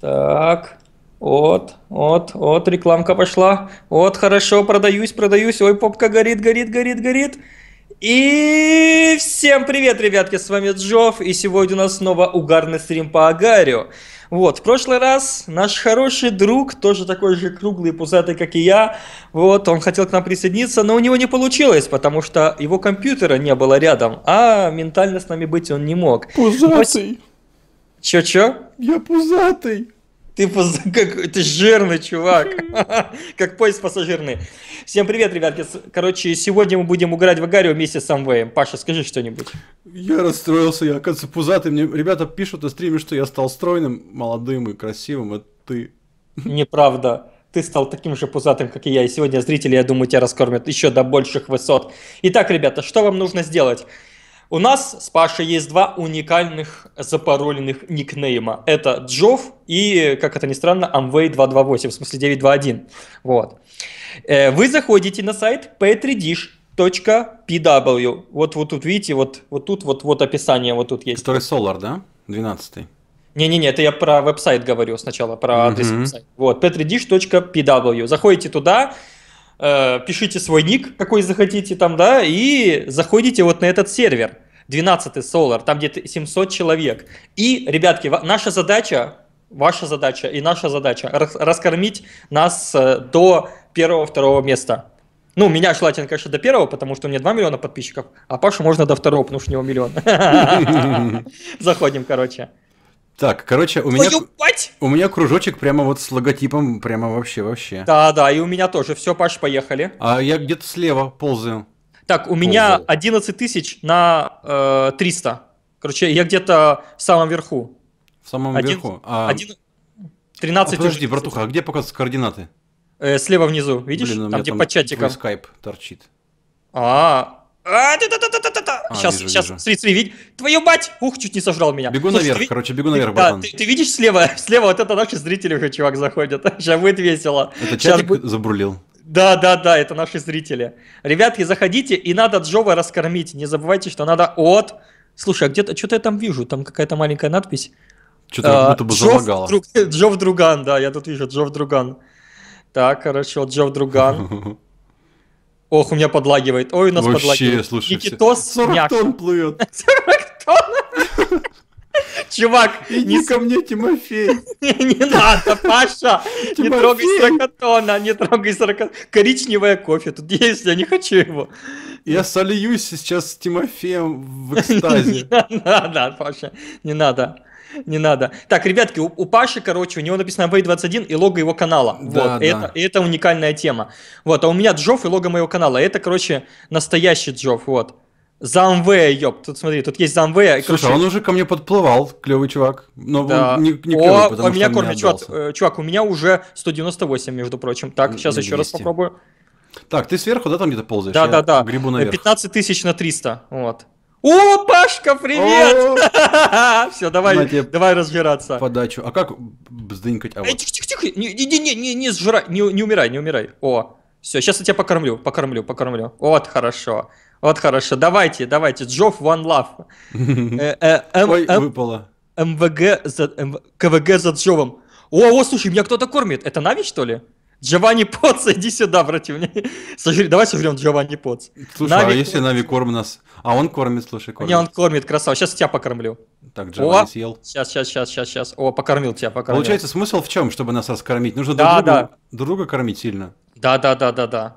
Так. Вот, вот, вот, рекламка пошла. Вот, хорошо, продаюсь, продаюсь. Ой, попка горит, горит, горит, горит. И всем привет, ребятки, с вами Джов, и сегодня у нас снова угарный стрим по Агарио. Вот, в прошлый раз наш хороший друг, тоже такой же круглый и пузатый, как и я, вот, он хотел к нам присоединиться, но у него не получилось, потому что его компьютера не было рядом, а ментально с нами быть он не мог. Пузатый. Чё-чё? Я пузатый. Ты, пузатый? как... ты жирный, чувак. как поезд пассажирный. Всем привет, ребятки. Короче, сегодня мы будем играть в Агарио вместе с Амвеем. Паша, скажи что-нибудь. Я расстроился, я, оказывается, пузатый. Мне ребята пишут на стриме, что я стал стройным, молодым и красивым. Это а ты. Неправда ты стал таким же пузатым, как и я, и сегодня зрители, я думаю, тебя раскормят еще до больших высот. Итак, ребята, что вам нужно сделать? У нас с Пашей есть два уникальных запароленных никнейма. Это Джов и, как это ни странно, Amway 228, в смысле 921. Вот. Э, вы заходите на сайт p 3 Вот, вот тут, видите, вот, вот тут вот, вот описание вот тут есть. Который Solar, да? 12 Не-не-не, это я про веб-сайт говорю сначала, про адрес mm-hmm. веб-сайта. Вот, p Заходите туда, Э, пишите свой ник, какой захотите там, да, и заходите вот на этот сервер. 12 Solar, там где-то 700 человек. И, ребятки, наша задача, ваша задача и наша задача раскормить нас э, до первого-второго места. Ну, меня желательно, конечно, до первого, потому что у меня 2 миллиона подписчиков, а Пашу можно до второго, потому что у него миллион. Заходим, короче. Так, короче, у меня, мать! у меня кружочек прямо вот с логотипом, прямо вообще-вообще. Да-да, и у меня тоже. Все, Паш, поехали. А я где-то слева ползаю. Так, у ползаю. меня 11 тысяч на э, 300. Короче, я где-то в самом верху. В самом Один, верху? А... Один... 13 а, подожди, братуха, а где показываются координаты? Э, слева внизу, видишь? Блин, там, где там по чатикам. скайп торчит. А, а, та, та, та, та, та, та. А, сейчас, вижу, сейчас, вижу. смотри, смотри, видишь. Твою мать! Ух, чуть не сожрал меня. Бегу Слушай, наверх, ты, короче, бегу наверх, ты, братан. Да, ты, ты видишь слева, слева вот это наши зрители уже, чувак, заходят. Сейчас будет весело. Это сейчас чатик будет... забрулил. Да, да, да, это наши зрители. Ребятки, заходите, и надо Джова раскормить. Не забывайте, что надо от... Слушай, а где-то, что-то я там вижу, там какая-то маленькая надпись. Что-то а, будто бы Джов, залагало. Друг... Джов Друган, да, я тут вижу, Джов Друган. Так, хорошо, Джов Друган. Ох, у меня подлагивает. Ой, у нас Вообще, подлагивает. слушай, Никитос 40 тонн плывет. 40 тонн? Чувак, иди не... ко мне, Тимофей. не, не надо, Паша. не трогай сорокатона, не трогай сорокатона. Коричневая кофе тут есть, я не хочу его. Я сольюсь сейчас с Тимофеем в экстазе. не надо, Паша, не надо. Не надо. Так, ребятки, у, у Паши, короче, у него написано Way21 и лого его канала. Да, вот, да. Это, это уникальная тема. Вот, а у меня Джов и лого моего канала. Это, короче, настоящий Джов, вот. Замвея, ёб. Тут смотри, тут есть Замвея. Слушай, короче... он уже ко мне подплывал, клевый чувак. Но да. он не, не клевый, О, потому он меня кормит, чувак, э, чувак, у меня уже 198, между прочим. Так, сейчас 200. еще раз попробую. Так, ты сверху, да, там где-то ползаешь? Да, Я да, да. Грибу наверх. 15 тысяч на 300, вот. О, Пашка, привет! Все, давай, давай разбираться. Подачу. А как бздынькать? А вот. Тихо, тихо, тихо. Не, не, не, не, не сжирай, не, не умирай, не умирай. О, все, сейчас я тебя покормлю, покормлю, покормлю. Вот хорошо, вот хорошо. Давайте, давайте. Джоф One Love. Ой, эм, выпало. МВГ за... Эм, КВГ за Джовом. О, о, слушай, меня кто-то кормит. Это Нави, что ли? Джованни Поц, иди сюда, против меня. давай сожрем Джованни Поц. Слушай, Нави... а если Нави кормит нас? А он кормит, слушай, кормит. Не, он кормит, красава. Сейчас тебя покормлю. Так, Джованни О, съел. Сейчас, сейчас, сейчас, сейчас, сейчас. О, покормил тебя, покормил. Получается, смысл в чем, чтобы нас раскормить? Нужно да, друг, друга, да. друга кормить сильно. Да, да, да, да, да.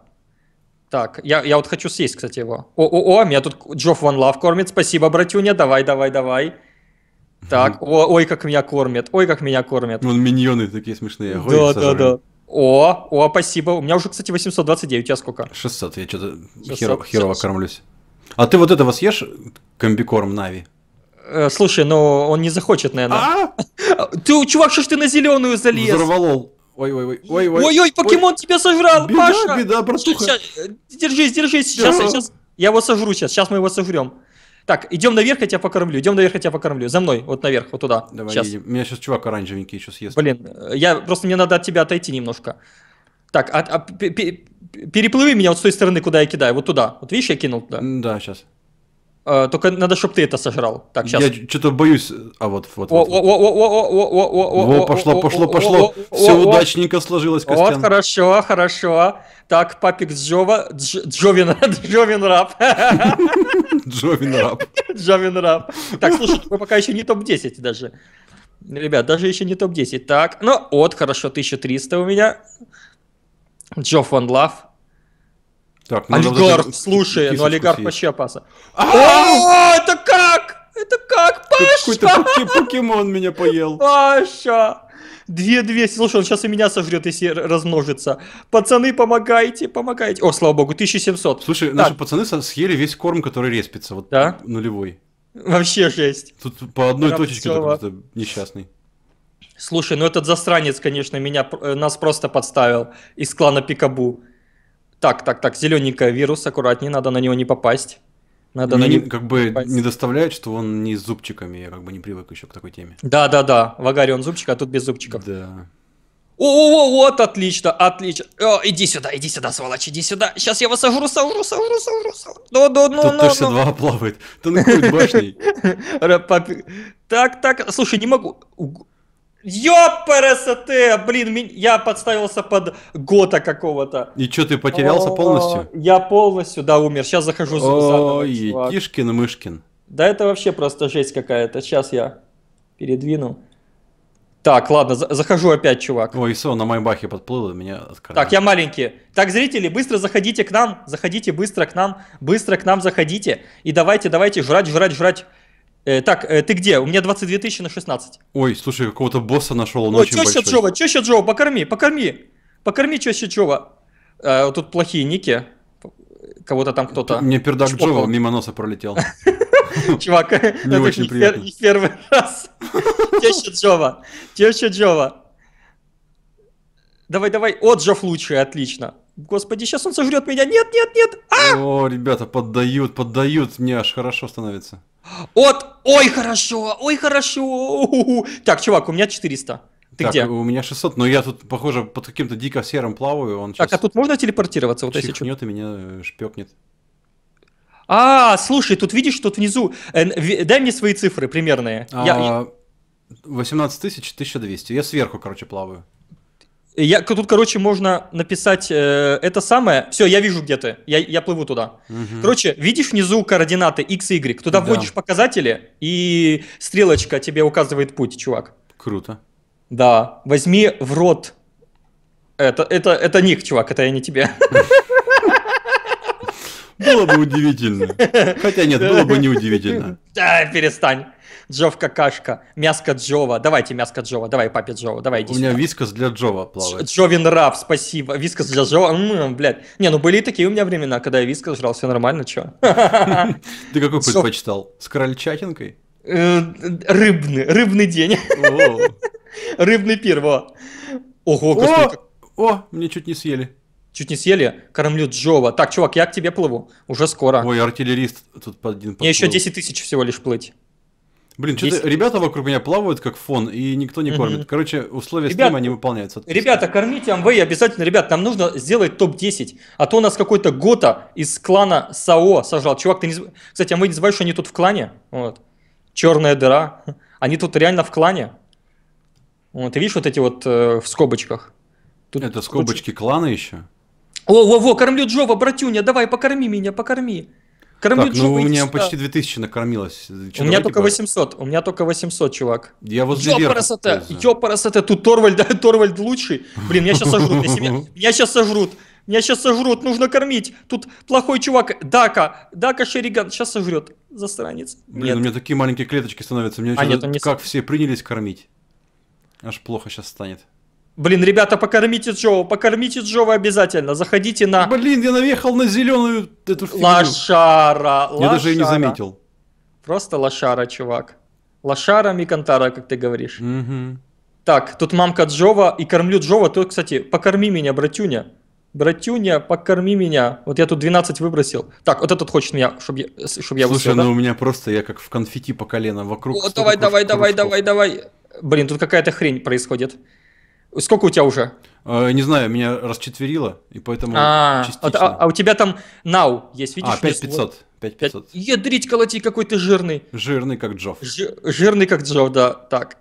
Так, я, я вот хочу съесть, кстати, его. О, о, о, меня тут Джофф Ван Лав кормит. Спасибо, братюня. Давай, давай, давай. Так, о, ой, как меня кормят, ой, как меня кормят. Вон ну, миньоны такие смешные. А да, да, да. О, о, спасибо. У меня уже, кстати, 829, у тебя сколько? 600, я что-то херово, херово кормлюсь. А ты вот этого съешь, комбикорм Нави? Э, слушай, ну он не захочет, наверное. А? Ты, чувак, что ж ты на зеленую залез? Взорвалол. Ой-ой-ой. Ой-ой, Ой-ой, покемон тебя сожрал, беда, Паша. Беда, беда, братуха. Э, держись, держись, сейчас, сейчас. Я его сожру сейчас, сейчас мы его сожрем. Так, идем наверх, я тебя покормлю. Идем наверх, я тебя покормлю. За мной, вот наверх, вот туда. Давай, сейчас. Едем. Меня сейчас чувак оранжевенький еще съест. Блин, э, я просто мне надо от тебя отойти немножко. Так, а, а, переплыви меня вот с той стороны, куда я кидаю, вот туда. Вот видишь, я кинул туда. Да, сейчас. Э, только надо, чтобы ты это сожрал. Так, сейчас. Я что-то боюсь. А вот, вот, вот. Во, пошло, пошло, пошло. Все удачненько сложилось, Костян. Вот, хорошо, хорошо. Так, папик Джова, Джовин, Джовин Рап. Джовин Рап. Джовин Рап. Так, слушай, мы пока еще не топ-10 даже. Ребят, даже еще не топ-10. Так, ну вот, хорошо, 1300 у меня. Джоф Ван Лав. Так, ну, олигарх, даже... слушай, ну олигарх вообще опасно. А, это как? Это как, Паша? Какой-то покемон меня поел. Паша! две двести. слушай, он сейчас и меня сожрет, если размножится. Пацаны, помогайте, помогайте. О, слава богу, 1700. Слушай, так. наши пацаны съели весь корм, который респится, вот да? нулевой. Вообще жесть. Тут по одной точечке такой то несчастный. Слушай, ну этот засранец, конечно, меня, э, нас просто подставил из клана Пикабу. Так, так, так, зелененькая вирус, аккуратнее, надо на него не попасть. Надо Мне на не, как бы попасть. не доставляет, что он не с зубчиками, я как бы не привык еще к такой теме. Да, да, да. В Агаре он зубчик, а тут без зубчиков. Да. О, о, о, вот, отлично, отлично. О, иди сюда, иди сюда, сволочь, иди сюда. Сейчас я его сожру, сожру, сожру, сожру, сожру. Ну, ну, ну, Тут ну, тоже ну. два плавает. Ты какой башней. Так, так, слушай, не могу. Ёпарасоте! Блин, я подставился под Гота какого-то. И что, ты потерялся полностью? Я полностью, да, умер. Сейчас захожу за Ой, Тишкин Мышкин. Да это вообще просто жесть какая-то. Сейчас я передвину. Так, ладно, захожу опять, чувак. Ой, все, на майбахе подплыл, меня открыли. Так, я маленький. Так, зрители, быстро заходите к нам, заходите быстро к нам, быстро к нам заходите. И давайте, давайте, жрать, жрать, жрать. Э, так, э, ты где? У меня 22 тысячи на 16. Ой, слушай, какого-то босса нашел, он Ой, очень большой. Джова, теща Джова, покорми, покорми. Покорми теща Джова. Э, тут плохие ники. Кого-то там кто-то... Мне пердак шпоркал. Джова мимо носа пролетел. Чувак, это очень приятно. первый раз. Теща Джова, теща Джова. Давай, давай. О, Джофф лучший, отлично. Господи, сейчас он сожрет меня. Нет, нет, нет. А! О, ребята, поддают, поддают. Мне аж хорошо становится. От, ой, хорошо, ой, хорошо. Так, чувак, у меня 400. Ты так, где? у меня 600, но я тут, похоже, под каким-то дико серым плаваю. Он так, а тут можно телепортироваться? Вот если что. и меня э, шпекнет. А, слушай, тут видишь, тут внизу. Э, дай мне свои цифры примерные. А, я... 18 тысяч, 1200. Я сверху, короче, плаваю. Я, тут, короче, можно написать э, это самое. Все, я вижу, где ты. Я, я плыву туда. Угу. Короче, видишь внизу координаты X и Y. Туда да. вводишь показатели, и стрелочка тебе указывает путь, чувак. Круто. Да. Возьми в рот. Это, это, это ник, чувак, это я не тебе. Было бы удивительно. Хотя нет, было бы неудивительно. Да, перестань. Джов какашка. Мяско Джова. Давайте мяско Джова. Давай, папе Джова. Давай, иди У сюда. меня вискас для Джова плавает. Джовин раб, спасибо. Вискас для Джова. М, блядь. Не, ну были такие у меня времена, когда я вискас жрал, все нормально, чё. Ты какой Джов. предпочитал? С крольчатинкой? Э, рыбный, рыбный день. Рыбный пир, во. Ого, О, О, мне чуть не съели. Чуть не съели, кормлю Джова. Так, чувак, я к тебе плыву. Уже скоро. Ой, артиллерист тут под один Мне еще 10 тысяч всего лишь плыть. Блин, что-то ребята вокруг меня плавают как фон, и никто не кормит. Угу. Короче, условия ребят, стрима не выполняются. Отпусти. Ребята, кормите Амвей обязательно. Ребят, нам нужно сделать топ-10. А то у нас какой-то Гота из клана САО сожрал. Чувак, ты не... Кстати, Амвей не забывай, что они тут в клане. Вот. Черная дыра. Они тут реально в клане. Вот, ты видишь вот эти вот э, в скобочках? Тут Это скобочки куча... клана еще? О, во во кормлю Джова, братюня, давай, покорми меня, покорми. Кормлю так, ну Джова ну у меня сюда. почти 2000 накормилось. Че, у меня только 800, типа. у меня только 800, чувак. Я возле Ёп, красота, ёп, красота, тут Торвальд, Торвальд лучший. Блин, меня сейчас сожрут, меня, сейчас сожрут. Меня сейчас сожрут, нужно кормить. Тут плохой чувак, Дака, Дака Шериган, сейчас сожрет, засранец. Блин, нет. у меня такие маленькие клеточки становятся, мне а, нет, не... как все принялись кормить. Аж плохо сейчас станет. Блин, ребята, покормите Джова, покормите Джова обязательно. Заходите на... Блин, я наехал на зеленую эту фигню. Лошара, лошара. Я даже и не заметил. Просто лошара, чувак. Лошара Микантара, как ты говоришь. Угу. Так, тут мамка Джова и кормлю Джова. Тут, кстати, покорми меня, братюня. Братюня, покорми меня. Вот я тут 12 выбросил. Так, вот этот хочет меня, чтобы я, чтобы я Слушай, высел, ну да? у меня просто, я как в конфетти по колено вокруг. О, давай, давай, давай, давай, давай. Блин, тут какая-то хрень происходит. Сколько у тебя уже? Э, не знаю, меня расчетверило, и поэтому а, частично. А, а у тебя там нау есть, видишь? А, 5500. 5500. Ядрить колоти, какой ты жирный. Жирный, как Джов. Ж, жирный, как Джов, да. Так.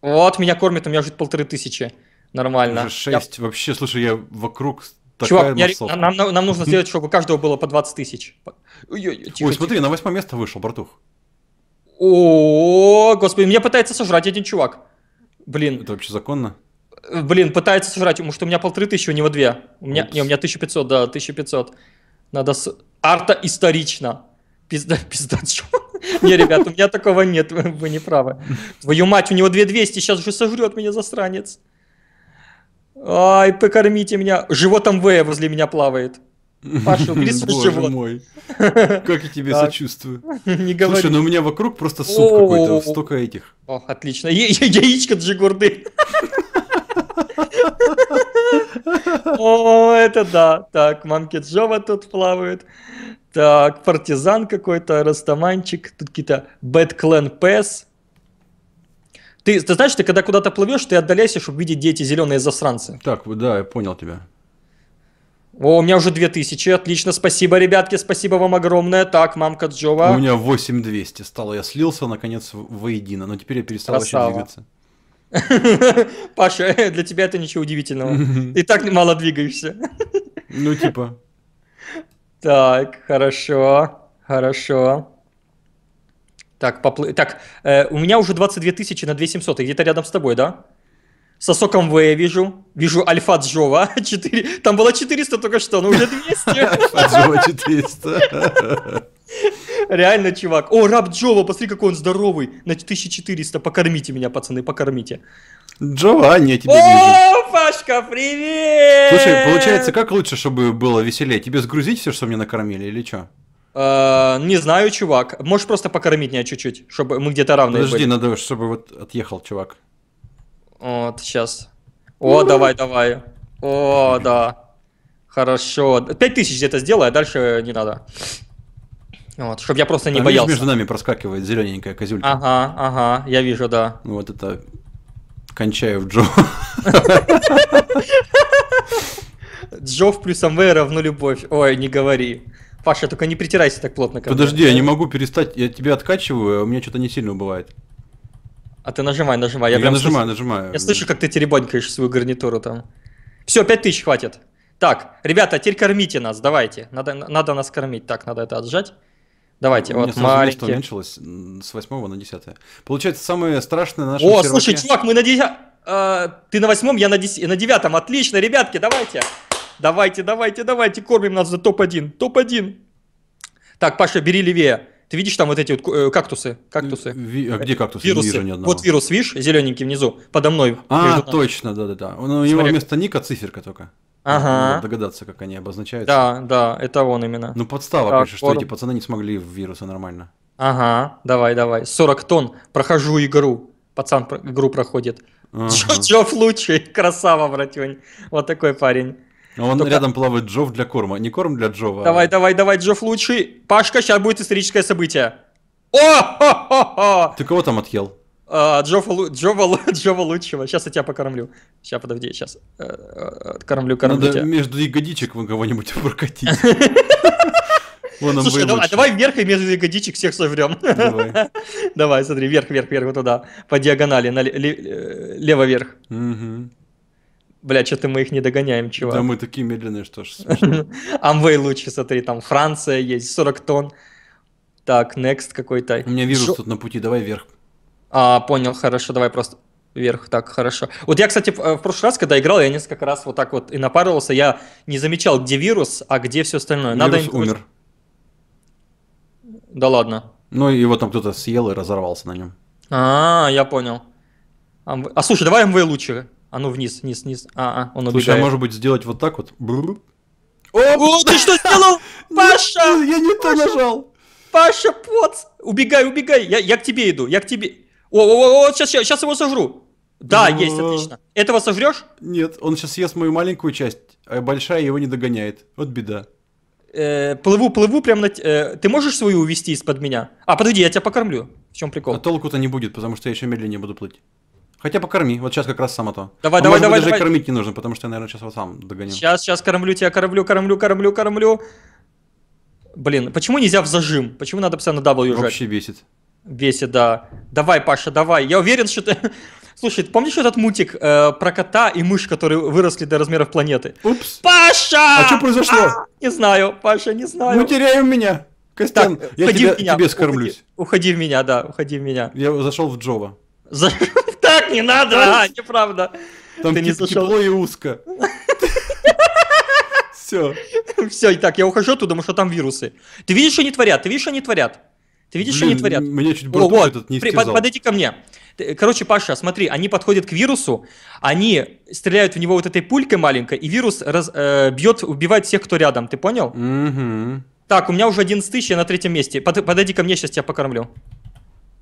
Вот, меня кормят, у меня уже полторы тысячи. Нормально. Уже 6. Я... Вообще, слушай, я вокруг Такая Чувак, я, нам, нам, нужно сделать, чтобы у каждого было по 20 тысяч. Ой, смотри, на восьмое место вышел, братух. О, господи, меня пытается сожрать один чувак блин... Это вообще законно? Э, блин, пытается сожрать, потому что у меня полторы тысячи, у него две. У меня, Упс. не, у меня 1500, да, 1500. Надо с... Арта исторично. Пизда, пизда, Не, ребят, у меня такого нет, вы не правы. Твою мать, у него 2200, сейчас уже сожрет меня засранец. Ай, покормите меня. Животом В возле меня плавает. Паша, убери свой живот. мой. Как я тебе а, сочувствую. Не говори. Слушай, ну у меня вокруг просто суп какой-то, столько этих. О, отлично. Яичко джигурды. О, это да. Так, Манки Джова тут плавают. Так, партизан какой-то, растаманчик. Тут какие-то Bad Clan Pass. Ты, ты знаешь, ты когда куда-то плывешь, ты отдаляешься, чтобы видеть дети зеленые засранцы. Так, да, я понял тебя. О, у меня уже 2000, отлично, спасибо, ребятки, спасибо вам огромное. Так, мамка Джова. У меня 8200 стало, я слился, наконец, воедино, но теперь я перестал Красава. вообще двигаться. Паша, для тебя это ничего удивительного. И так мало двигаешься. Ну, типа. Так, хорошо, хорошо. Так, поплы... так э, у меня уже 22 тысячи на 2700, где-то рядом с тобой, да? со соком В вижу, вижу Альфа Джова, 4, там было 400 только что, но уже 200. Альфа Джова 400. Реально, чувак. О, раб Джова, посмотри, какой он здоровый. На 1400, покормите меня, пацаны, покормите. Джова а, не тебе вижу. О, Пашка, привет! Слушай, получается, как лучше, чтобы было веселее? Тебе сгрузить все, что мне накормили, или что? А, не знаю, чувак. Можешь просто покормить меня чуть-чуть, чтобы мы где-то равные Подожди, надо, чтобы вот отъехал, чувак. Вот, сейчас. О, давай, давай. О, да. Хорошо. 5000 где-то сделай, а дальше не надо. Вот, чтобы я просто не а боялся. между нами проскакивает зелененькая козюлька. Ага, ага, я вижу, да. Вот это кончаю в Джо. Джо в плюс Амвей равно любовь. Ой, не говори. Паша, только не притирайся так плотно. Подожди, я не могу перестать, я тебя откачиваю, а у меня что-то не сильно убывает. А ты нажимай, нажимай. Я, я прям нажимаю, слышу, нажимаю. Я слышу, как ты теребонькаешь свою гарнитуру там. Все, 5000 хватит. Так, ребята, теперь кормите нас, давайте. Надо, надо нас кормить. Так, надо это отжать. Давайте, Мне вот маленький. Мне уменьшилось с 8 на 10. Получается, самое страшное наше. О, серваке... слушай, чувак, мы на 10... Э, ты на 8, я на, 10, на 9. Отлично, ребятки, давайте. Давайте, давайте, давайте. Кормим нас за топ-1. Топ-1. Так, Паша, бери левее. Ты видишь там вот эти вот э, кактусы? кактусы? Ви, а где э, кактусы? Вирусы. вижу ни одного. Вот вирус, видишь, зелененький внизу, подо мной. А, точно, да-да-да. У Смотри. вместо ника циферка только. Ага. Надо догадаться, как они обозначаются. Да, да, это он именно. Ну, подстава, конечно, что эти пацаны не смогли в вирусы нормально. Ага, давай, давай. 40 тонн, прохожу игру. Пацан игру проходит. Ага. Чё, чё лучший, красава, братюнь. Вот такой парень. А он Только... рядом плавает Джов для корма. Не корм для Джова. Давай, а... давай, давай, Джов лучший. Пашка, сейчас будет историческое событие. о Ты кого там отъел? А, Джова, Джова, Джова лучшего. Сейчас я тебя покормлю. Сейчас, подожди, сейчас. Э, э, кормлю, кормлю Надо тебя. между ягодичек вы кого-нибудь прокатить. Слушай, давай, а давай вверх и между ягодичек всех сожрем. Давай. давай, смотри, вверх, вверх, вверх, вот туда. По диагонали, на э, лево-вверх. Угу. Бля, что-то мы их не догоняем, чувак. Да мы такие медленные, что ж. Амвей лучше, смотри, там Франция есть, 40 тонн. Так, next какой-то. У меня вирус тут на пути, давай вверх. А, понял, хорошо, давай просто вверх, так, хорошо. Вот я, кстати, э, в прошлый раз, когда играл, я несколько раз вот так вот и напарывался, я не замечал, где вирус, а где все остальное. Вирус Надо умер. Да ладно. Ну, и вот там кто-то съел и разорвался на нем. А, я понял. А, слушай, давай МВ лучше. А ну вниз, вниз, вниз. А, а, он убегает. Слушай, а может быть сделать вот так вот? О, ты что сделал? Ну, Паша! Ну, я не то нажал. Паша, поц! Убегай, убегай! Я, я к тебе иду, я к тебе. О, о, о, сейчас, сейчас его сожру. Да, Но... есть, отлично. Этого сожрешь? Нет, он сейчас съест мою маленькую часть, а большая его не догоняет. Вот беда. Э, плыву, плыву прям на... Э, ты можешь свою увести из-под меня? А, подожди, я тебя покормлю. В чем прикол? А толку-то не будет, потому что я еще медленнее буду плыть. Хотя покорми, вот сейчас как раз само то. Давай, а давай, давай. Быть, даже давай. кормить не нужно, потому что я, наверное, сейчас вот сам догоню. Сейчас, сейчас кормлю тебя, кормлю, кормлю, кормлю, кормлю. Блин, почему нельзя в зажим? Почему надо постоянно W жать? Вообще бесит. Бесит, да. Давай, Паша, давай. Я уверен, что ты... Слушай, помнишь этот мультик э, про кота и мышь, которые выросли до размеров планеты? Упс. Паша! А что произошло? А, не знаю, Паша, не знаю. Мы ну, теряем меня. Костян, так, я тебя, в меня. тебе скормлюсь. Уходи, уходи в меня, да, уходи в меня. Я зашел в Джова. За... так не надо, а, неправда. Там Ты не тепло типа и узко. Все. Все, и так, я ухожу оттуда, потому что там вирусы. Ты видишь, что они творят? Ты видишь, что они творят? Ты видишь, что они творят? Меня чуть борту этот не при, Подойди ко мне. Короче, Паша, смотри, они подходят к вирусу, они стреляют в него вот этой пулькой маленькой, и вирус раз, э, бьет, убивает всех, кто рядом. Ты понял? Угу. Так, у меня уже 11 тысяч, я на третьем месте. Под, подойди ко мне, сейчас тебя покормлю.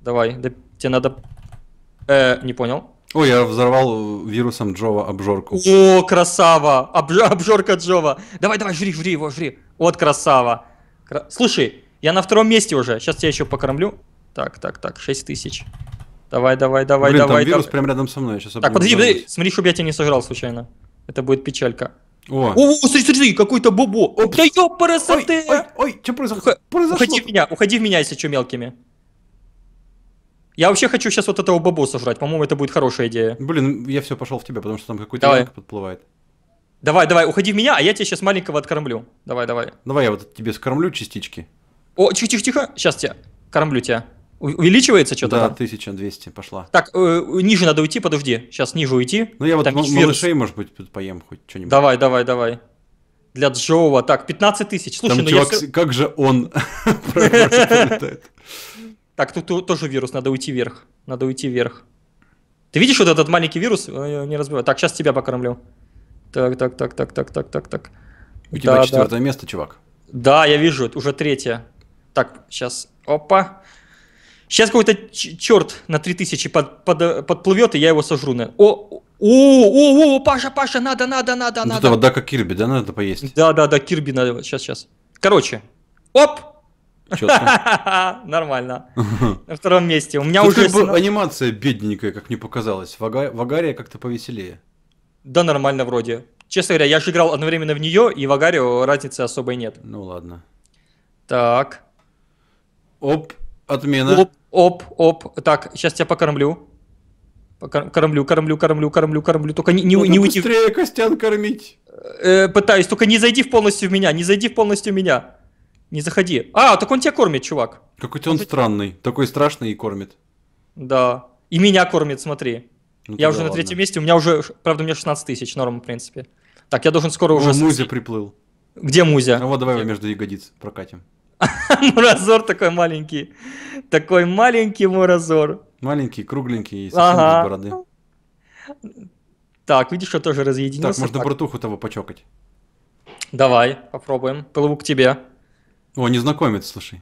Давай, да, тебе надо Э, не понял. О, я взорвал вирусом Джова обжорку. О, красава! Обж... Обжорка Джова. Давай, давай, жри, жри его, жри. Вот красава. Кра... Слушай, я на втором месте уже. Сейчас я еще покормлю. Так, так, так, 6 тысяч. Давай, давай, давай, Блин, давай. Там вирус давай. прям рядом со мной. сейчас так, подожди, подожди, смотри, чтобы я тебя не сожрал случайно. Это будет печалька. О, о, о смотри, смотри, какой-то бобо. Оп. Да ёпарасоте! Ой, ой, ой, что произошло? произошло? Уходи в меня, уходи в меня, если что, мелкими. Я вообще хочу сейчас вот этого бабоса жрать. По-моему, это будет хорошая идея. Блин, я все пошел в тебя, потому что там какой-то рынок подплывает. Давай, давай, уходи в меня, а я тебя сейчас маленького откормлю. Давай, давай. Давай я вот тебе скормлю частички. О, тихо-тихо-тихо. Сейчас тебя кормлю тебя. У увеличивается что-то? Да, там? 1200 пошла. Так, э, ниже надо уйти, подожди. Сейчас ниже уйти. Ну я вот там малышей, может быть, поем хоть что-нибудь. Давай, давай, давай. Для Джоуа. Так, 15 тысяч. Слушай, там ну чувак, я... как же он Так, тут, тоже вирус, надо уйти вверх. Надо уйти вверх. Ты видишь вот этот маленький вирус? Э, не разбивай. Так, сейчас тебя покормлю. Так, так, так, так, так, так, так, так. У да, тебя четвертое да. место, чувак. Да, я вижу, это уже третье. Так, сейчас, опа. Сейчас какой-то черт на 3000 под, под, подплывет, и я его сожру. На... О, о, о, о, Паша, Паша, надо, надо, надо, вот надо. Это вот да, как Кирби, да, надо поесть. Да, да, да, Кирби надо, сейчас, сейчас. Короче, оп, Нормально. На втором месте. У меня уже... анимация бедненькая, как мне показалось. Вагария как-то повеселее. Да нормально вроде. Честно говоря, я же играл одновременно в нее, и в Агарию разницы особой нет. Ну ладно. Так. Оп, отмена. Оп, оп, оп. Так, сейчас тебя покормлю. Кормлю, кормлю, кормлю, кормлю, кормлю. Только не, не, ну, ну не уйти. Быстрее Костян кормить. Э, пытаюсь, только не зайди в полностью в меня, не зайди в полностью в меня. Не заходи. А, так он тебя кормит, чувак. Какой-то он, он странный. Такой страшный и кормит. Да. И меня кормит, смотри. Ну, я уже ладно. на третьем месте, у меня уже, правда, у меня 16 тысяч, норм, в принципе. Так, я должен скоро О, уже... Музя приплыл. Где Музя? Ну вот давай Где? его между ягодиц прокатим. Муразор такой маленький. Такой маленький муразор. Маленький, кругленький, совсем ага. без бороды. Так, видишь, что тоже разъединился. Так, можно так. братуху того почекать? Давай, попробуем. Плыву к тебе. О, незнакомец, слушай.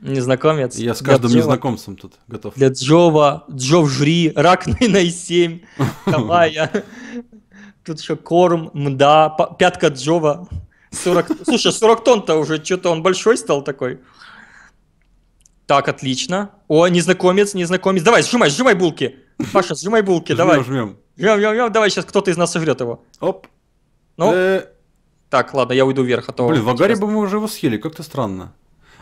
Незнакомец. Я с каждым Для незнакомцем тут готов. Для Джова, Джов жри, рак на 7, Кавая. Тут еще корм, мда, пятка Джова. 40... Слушай, 40 тонн-то уже, что-то он большой стал такой. Так, отлично. О, незнакомец, незнакомец. Давай, сжимай, сжимай булки. Паша, сжимай булки, давай. Жмем, жмем. Жмем, жмем, давай, сейчас кто-то из нас сожрет его. Оп. Ну. Э -э так, ладно, я уйду вверх, а то... Блин, в Агаре бы мы уже его съели, как-то странно.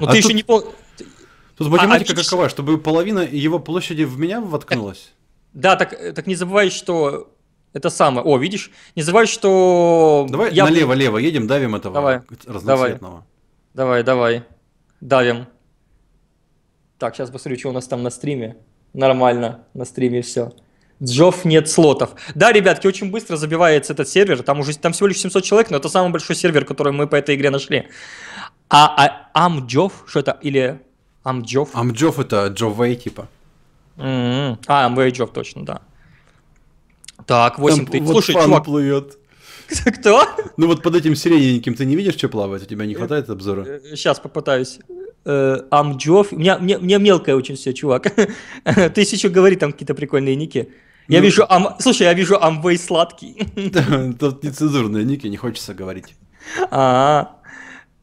Ну а ты тут... еще не... Тут математика а, а, какова, чтобы половина его площади в меня воткнулась? Да, так, так не забывай, что это самое. О, видишь? Не забывай, что... Давай я... налево-лево едем, давим этого давай. разноцветного. Давай, давай. Давим. Так, сейчас посмотрю, что у нас там на стриме. Нормально, на стриме все. Джов нет слотов. Да, ребятки, очень быстро забивается этот сервер. Там уже там всего лишь 700 человек, но это самый большой сервер, который мы по этой игре нашли. А, а что это? Или Амджов? Амджов это Джоввей типа. Mm-hmm. А, Амвей Джов, точно, да. Так, 8 там, ты. Вот Слушай, чувак. плывет. Кто? Ну вот под этим сирененьким ты не видишь, что плавает? У тебя не э, хватает обзора? Сейчас э, попытаюсь э, Амджов. У меня, мне, мне мелкое очень все, чувак. Ты еще говори там какие-то прикольные ники. Я ну, вижу Ам... Слушай, я вижу Амвей сладкий. Тут нецензурные ники, не хочется говорить. А,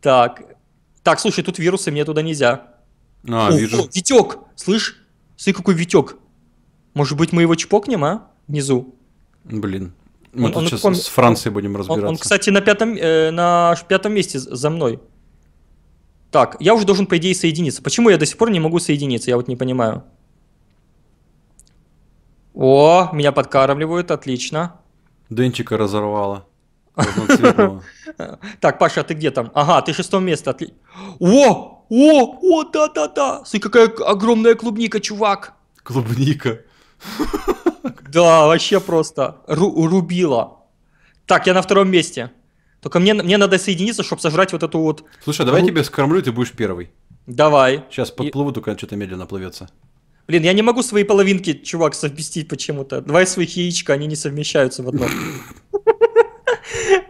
так. Так, слушай, тут вирусы, мне туда нельзя. А, вижу. Витек, слышь? Смотри, какой Витек. Может быть, мы его чпокнем, а? Внизу. Блин. Мы он, тут он, сейчас он, с Францией будем разбираться. Он, он кстати, на пятом, э, на пятом месте за мной. Так, я уже должен, по идее, соединиться. Почему я до сих пор не могу соединиться? Я вот не понимаю. О, меня подкармливают, отлично. Денчика разорвало. Так, Паша, а ты где там? Ага, ты шестом месте. О, о, о, да-да-да. Смотри, какая огромная клубника, чувак. Клубника. Да, вообще просто. рубила. Так, я на втором месте. Только мне, мне надо соединиться, чтобы сожрать вот эту вот... Слушай, давай я тебе скормлю, ты будешь первый. Давай. Сейчас подплыву, и... только что-то медленно плывется. Блин, я не могу свои половинки, чувак, совместить почему-то. Два своих яичка, они не совмещаются в одно.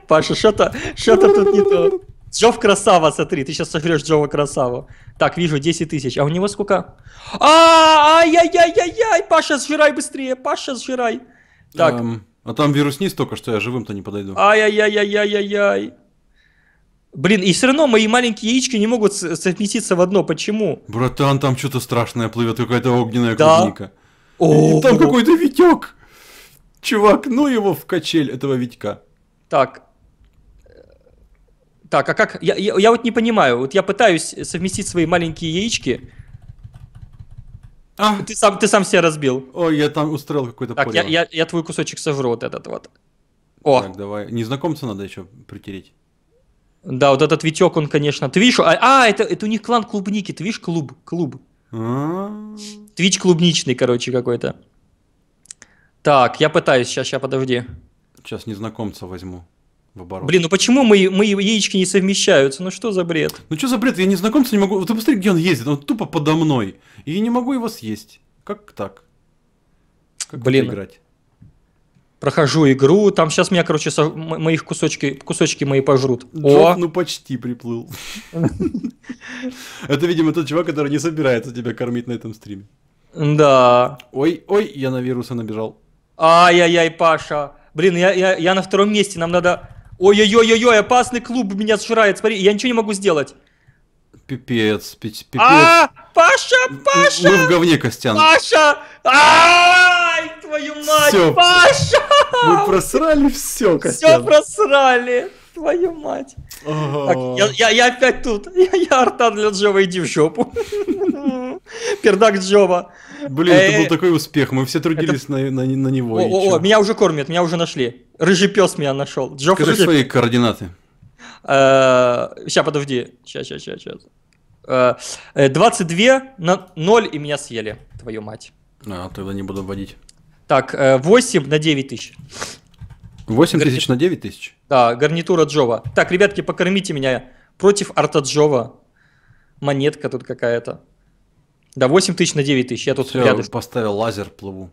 Паша, что-то тут не то. Джов Красава, смотри, ты сейчас сожрешь Джова Красава. Так, вижу, 10 тысяч. А у него сколько? А, ай-яй-яй-яй-яй, Паша, сжирай быстрее, Паша, сжирай. Так, эм, а там вирус низ только что, я живым-то не подойду. Ай-яй-яй-яй-яй-яй. Блин, и все равно мои маленькие яички не могут совместиться в одно. Почему? Братан, там что-то страшное плывет, какая-то огненная да? клубника. О, -о, -о, О, там какой-то Витек. Чувак, ну его в качель, этого Витька. Так. Так, а как? Я, я, я вот не понимаю. Вот я пытаюсь совместить свои маленькие яички а. Ты, сам, ты сам себя разбил. Ой, я там устроил какой-то Так, я, я, я твой кусочек сожру вот этот вот. О. Так, давай. Незнакомца надо еще притереть. Да, вот этот Витек, он, конечно. Ты видишь, а, а это, это у них клан клубники, ты видишь, клуб, клуб. А. Твич клубничный, короче, какой-то. Так, я пытаюсь, сейчас, сейчас, подожди. Сейчас незнакомца возьму в оборот. Блин, ну почему мы, мы яички не совмещаются? Ну что за бред? Ну что за бред? Я не знакомца не могу. Вот ты посмотри, где он ездит. Он тупо подо мной. И не могу его съесть. Как так? Как Блин. играть? Прохожу игру, там сейчас меня, короче, со... моих кусочки, кусочки мои пожрут. Джок, О! ну почти приплыл. Это, видимо, тот чувак, который не собирается тебя кормить на этом стриме. Да. Ой, ой, я на вирусы набежал. Ай-яй-яй, Паша. Блин, я, я, я на втором месте, нам надо Ой-ой-ой-ой, опасный клуб меня сжирает, смотри, я ничего не могу сделать. Пипец, пипец. А, Паша, Паша! Мы в говне, Костян. Паша! Ай, твою мать, Паша! Мы просрали все, Костян. Все просрали. Твою мать. я, я, я опять тут. Я, я Артан для Джова, иди в жопу. Пердак Джова. Блин, это э, был такой успех. Мы все трудились на, на, на него. О, меня уже кормят, меня уже нашли. Рыжий пес меня нашел. Джов Скажи свои координаты. Сейчас, э, подожди. Сейчас, сейчас, сейчас, сейчас. 22 на 0 и меня съели. Твою мать. А, тогда не буду вводить. Так, 8 э, на 9 тысяч. 8 Гарни... тысяч на 9 тысяч? Да, гарнитура Джова. Так, ребятки, покормите меня. Против арта Джова. Монетка тут какая-то. Да, 8 тысяч на 9 тысяч. Я тут Все, рядом. поставил лазер, плыву.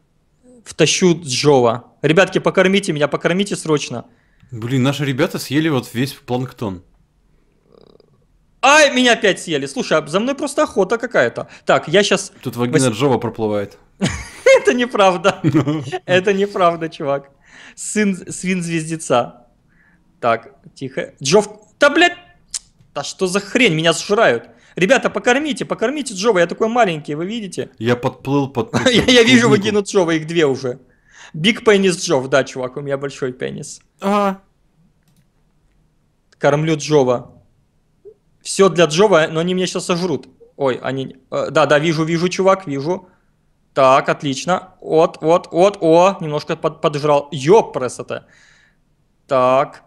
Втащу Джова. Ребятки, покормите меня, покормите срочно. Блин, наши ребята съели вот весь планктон. Ай, меня опять съели. Слушай, а за мной просто охота какая-то. Так, я сейчас... Тут вагина 8... Джова проплывает. Это неправда. Это неправда, чувак. Сын свин-звездеца. Так, тихо. Джов... Да, блядь! Да что за хрень? Меня сжирают. Ребята, покормите, покормите Джова. Я такой маленький, вы видите? Я подплыл под... Я вижу вагину Джова, их две уже. Биг пенис Джов, да, чувак, у меня большой пенис. Ага. Кормлю Джова. Все для Джова, но они меня сейчас сожрут. Ой, они... Э, да, да, вижу, вижу, чувак, вижу. Так, отлично. Вот, вот, вот, о, немножко под, поджрал. Ёп, красота. Так.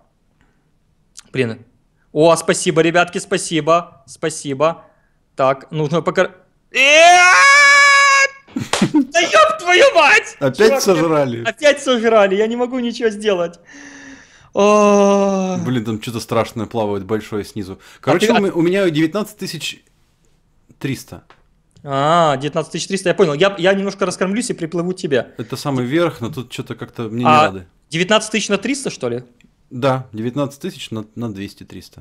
Блин. О, спасибо, ребятки, спасибо. Спасибо. Так, нужно пока... Да ёб твою мать! Опять сожрали. Опять сожрали, я не могу ничего сделать. Блин, там что-то страшное плавает большое снизу. Короче, у меня 19 тысяч 300. А, 19300, я понял. Я, я немножко раскормлюсь и приплыву тебе. Это самый верх, но тут что-то как-то мне а, не рады. 19 тысяч на 300, что ли? Да, 19 тысяч на, на 200-300.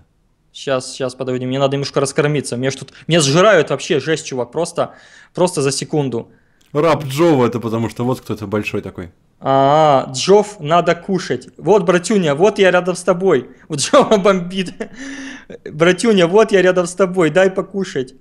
Сейчас, сейчас, подойдем. мне надо немножко раскормиться. Мне что-то, меня сжирают вообще, жесть, чувак, просто, просто за секунду. Раб Джова это потому, что вот кто-то большой такой. А, -а, -а Джов надо кушать. Вот, братюня, вот я рядом с тобой. У Джова бомбит. Братюня, вот я рядом с тобой, дай покушать.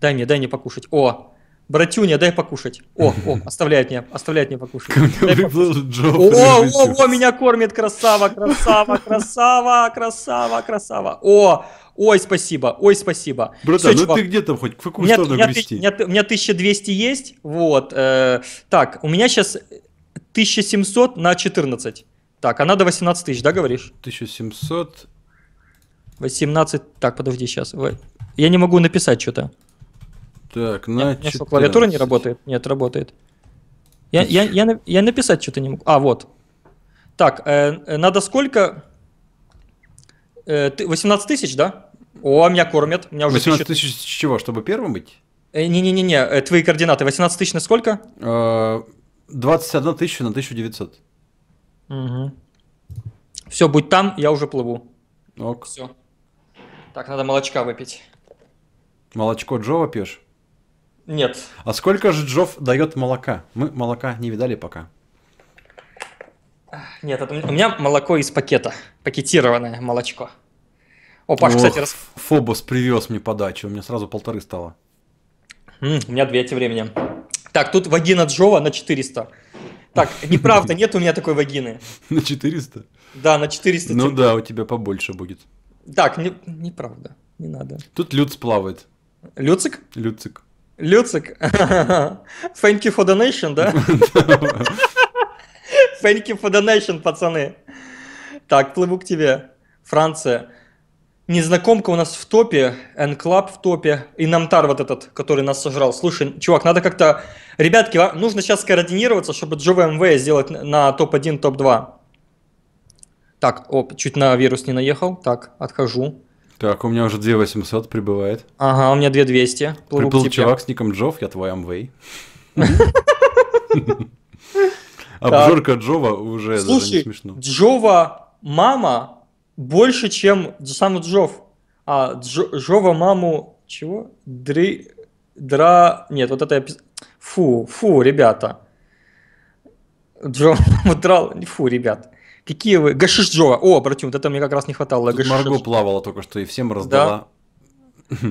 Дай мне, дай мне покушать. О, Братюня, дай покушать. О, о, оставляет мне, оставляет мне покушать. Ко О, о, о, меня кормит красава, красава, красава, красава, красава. О, ой, спасибо, ой, спасибо. Братан, ну ты где там хоть, в какую меня, сторону меня, грести? У меня, 1200 есть, вот. Э, так, у меня сейчас 1700 на 14. Так, она до 18 тысяч, да, говоришь? 1700. 18, так, подожди, сейчас. Я не могу написать что-то. Так, на Нет, 14. клавиатура не работает? Нет, работает. Я, я, я, я написать что-то не могу. А, вот. Так, э, э надо сколько? Э, 18 тысяч, да? О, меня кормят. Меня уже 18 тысяч с чего? Чтобы первым быть? Э, Не-не-не, э, твои координаты. 18 тысяч на сколько? 21 э, тысяча на 1900. Угу. Все, будь там, я уже плыву. Ок. Все. Так, надо молочка выпить. Молочко Джова пьешь? Нет. А сколько же Джов дает молока? Мы молока не видали пока. Нет, это у меня молоко из пакета. Пакетированное молочко. О, Паш, кстати, рас... Фобос привез мне подачу. У меня сразу полторы стало. М, у меня две тем временем. Так, тут вагина Джова на 400. Так, неправда, нет у меня такой вагины. На 400? Да, на 400. Ну типа. да, у тебя побольше будет. Так, не, неправда, не надо. Тут Люц плавает. Люцик? Люцик. Люцик, thank you for donation, да? thank you for donation, пацаны. Так, плыву к тебе. Франция. Незнакомка у нас в топе, N-Club в топе, и Намтар вот этот, который нас сожрал. Слушай, чувак, надо как-то... Ребятки, нужно сейчас координироваться, чтобы Джо GVMV сделать на топ-1, топ-2. Так, оп, чуть на вирус не наехал. Так, отхожу. Так, у меня уже 2800 прибывает. Ага, у меня 2200. Плыву Приплыл чувак с ником Джов, я твой Амвей. Обжорка Джова уже Слушай, не смешно. Джова мама больше, чем сам Джов. А Джова маму чего? Дри... Дра... Нет, вот это я Фу, фу, ребята. Джова маму драл... Фу, ребят. Какие вы? Гашиш Джова. О, братюм, вот это мне как раз не хватало. Тут Марго плавала только что и всем раздала. Да.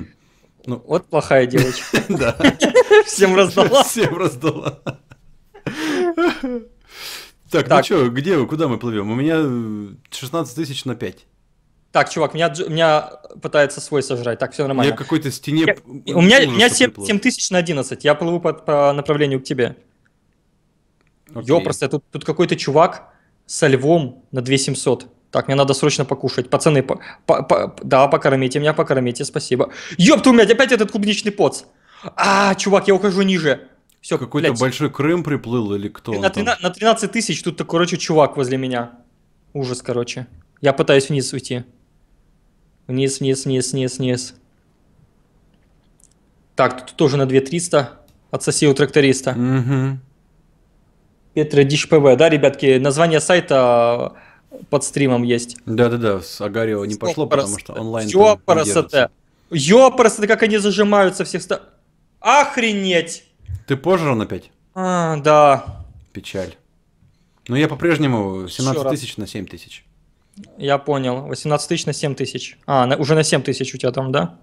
Ну, вот плохая девочка. Да. Всем раздала. Всем раздала. Так, ну что, где вы, куда мы плывем? У меня 16 э, тысяч на 5. Так, чувак, меня, меня пытается свой сожрать. Так, все нормально. Я какой-то стене... Я, у меня, у меня 7, 7 тысяч на 11. Я плыву по, по направлению к тебе. Okay. Ё, просто тут, тут какой-то чувак со львом на 2700. Так, мне надо срочно покушать. Пацаны, по, по, по, да, покормите меня, покормите, спасибо. Ёпта, у меня опять этот клубничный поц. А, чувак, я ухожу ниже. Все, Какой-то большой Крым приплыл или кто? На, 13, на 13 тысяч тут, короче, чувак возле меня. Ужас, короче. Я пытаюсь вниз уйти. Вниз, вниз, вниз, вниз, вниз. Так, тут тоже на 2300 отсоси у тракториста. Угу. Петродич ПВ, да, ребятки? Название сайта э, под стримом есть. Да-да-да, с Агарио не пошло, потому что онлайн Ёпарасоте. Ёпарасоте, как они зажимаются всех ста... Охренеть! Ты пожран опять? А, да. Печаль. Но ну, я по-прежнему 17 тысяч на 7 тысяч. Я понял. 18 тысяч на 7 тысяч. А, на, уже на 7 тысяч у тебя там, да?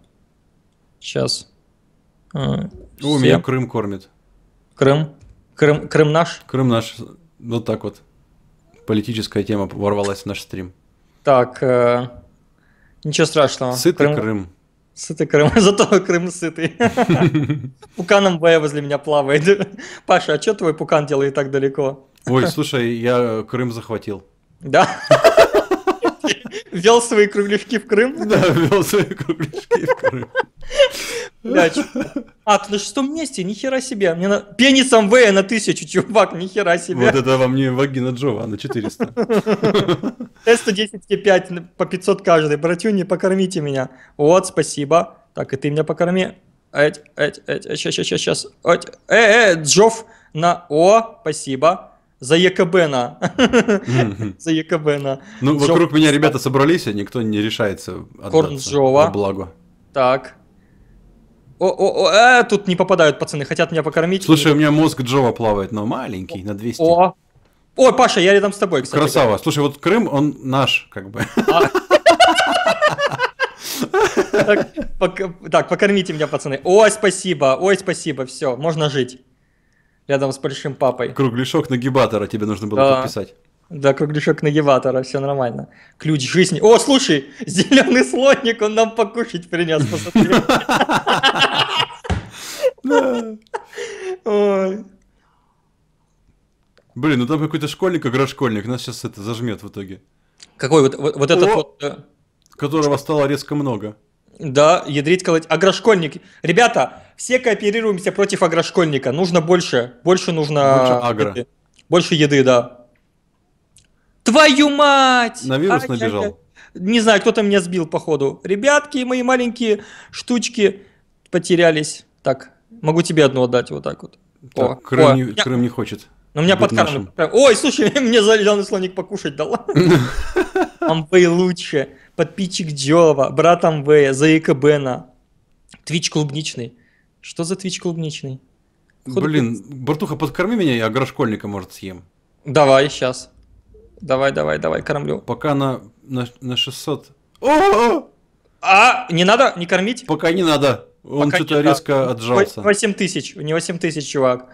Сейчас. А, у меня Крым кормит. Крым? Крым, Крым наш? Крым наш. Вот так вот. Политическая тема ворвалась в наш стрим. Так, э, ничего страшного. Сытый Крым. Крым. Сытый Крым, зато Крым сытый. Пуканом Б возле меня плавает. Паша, а что твой пукан делает так далеко? Ой, слушай, я Крым захватил. Да? Вел свои кругляшки в Крым? Да, вел свои кругляшки в Крым блядь, а, ты на шестом месте, нихера себе. Мне на... Пенисом Вэя на тысячу, чувак, нихера себе. Вот это во мне вагина Джова на 400. Т-110 5 по 500 каждый. Братюни, покормите меня. Вот, спасибо. Так, и ты меня покорми. Эть, эть, эть, сейчас, сейчас, сейчас. Эть, э, э, Джов на О, спасибо. За ЕКБ на. За ЕКБ на. Ну, вокруг меня ребята собрались, а никто не решается отдаться. Корн Джова. Благо. Так, о, о, э, тут не попадают пацаны, хотят меня покормить. Слушай, у меня мозг Джова плавает, но маленький, на 200. О, о, Паша, я рядом с тобой, кстати. Красава. Говоря. Слушай, вот Крым, он наш, как бы. А. Так, покормите меня, пацаны. Ой, спасибо, ой, спасибо, все, можно жить. Рядом с большим папой. Кругляшок нагибатора тебе нужно было подписать. Да, кругляшок нагиватора все нормально. Ключ жизни. О, слушай, зеленый слоник, он нам покушать принес, посмотри. Ой. Блин, ну там какой-то школьник, игра-школьник, нас сейчас это зажмет в итоге. Какой вот, вот, вот этот вот... Которого стало резко много. Да, ядрить колоть. Агрошкольник. Ребята, все кооперируемся против агрошкольника. Нужно больше. Больше нужно... Больше агро. Больше еды, да. Твою мать! На вирус а, набежал. Я, я, не знаю, кто-то меня сбил, походу. Ребятки, мои маленькие штучки потерялись. Так, могу тебе одну отдать, вот так вот. Так, о, Крым, о, не, я... Крым не хочет. Но меня подкармливают. Ой, слушай, мне зеленый слоник покушать дала. Амвей лучше. Подписчик Джова, брат Амвея, Заика Бена. Твич клубничный. Что за твич клубничный? Блин, Бартуха, подкорми меня, я агрошкольника, может, съем. Давай, сейчас. Давай, давай, давай, кормлю. Пока на, на, на 600. О! -о, -о! А, не надо, не кормить? Пока не надо. Он что-то резко надо. отжался. 8 тысяч, не 8 тысяч, чувак.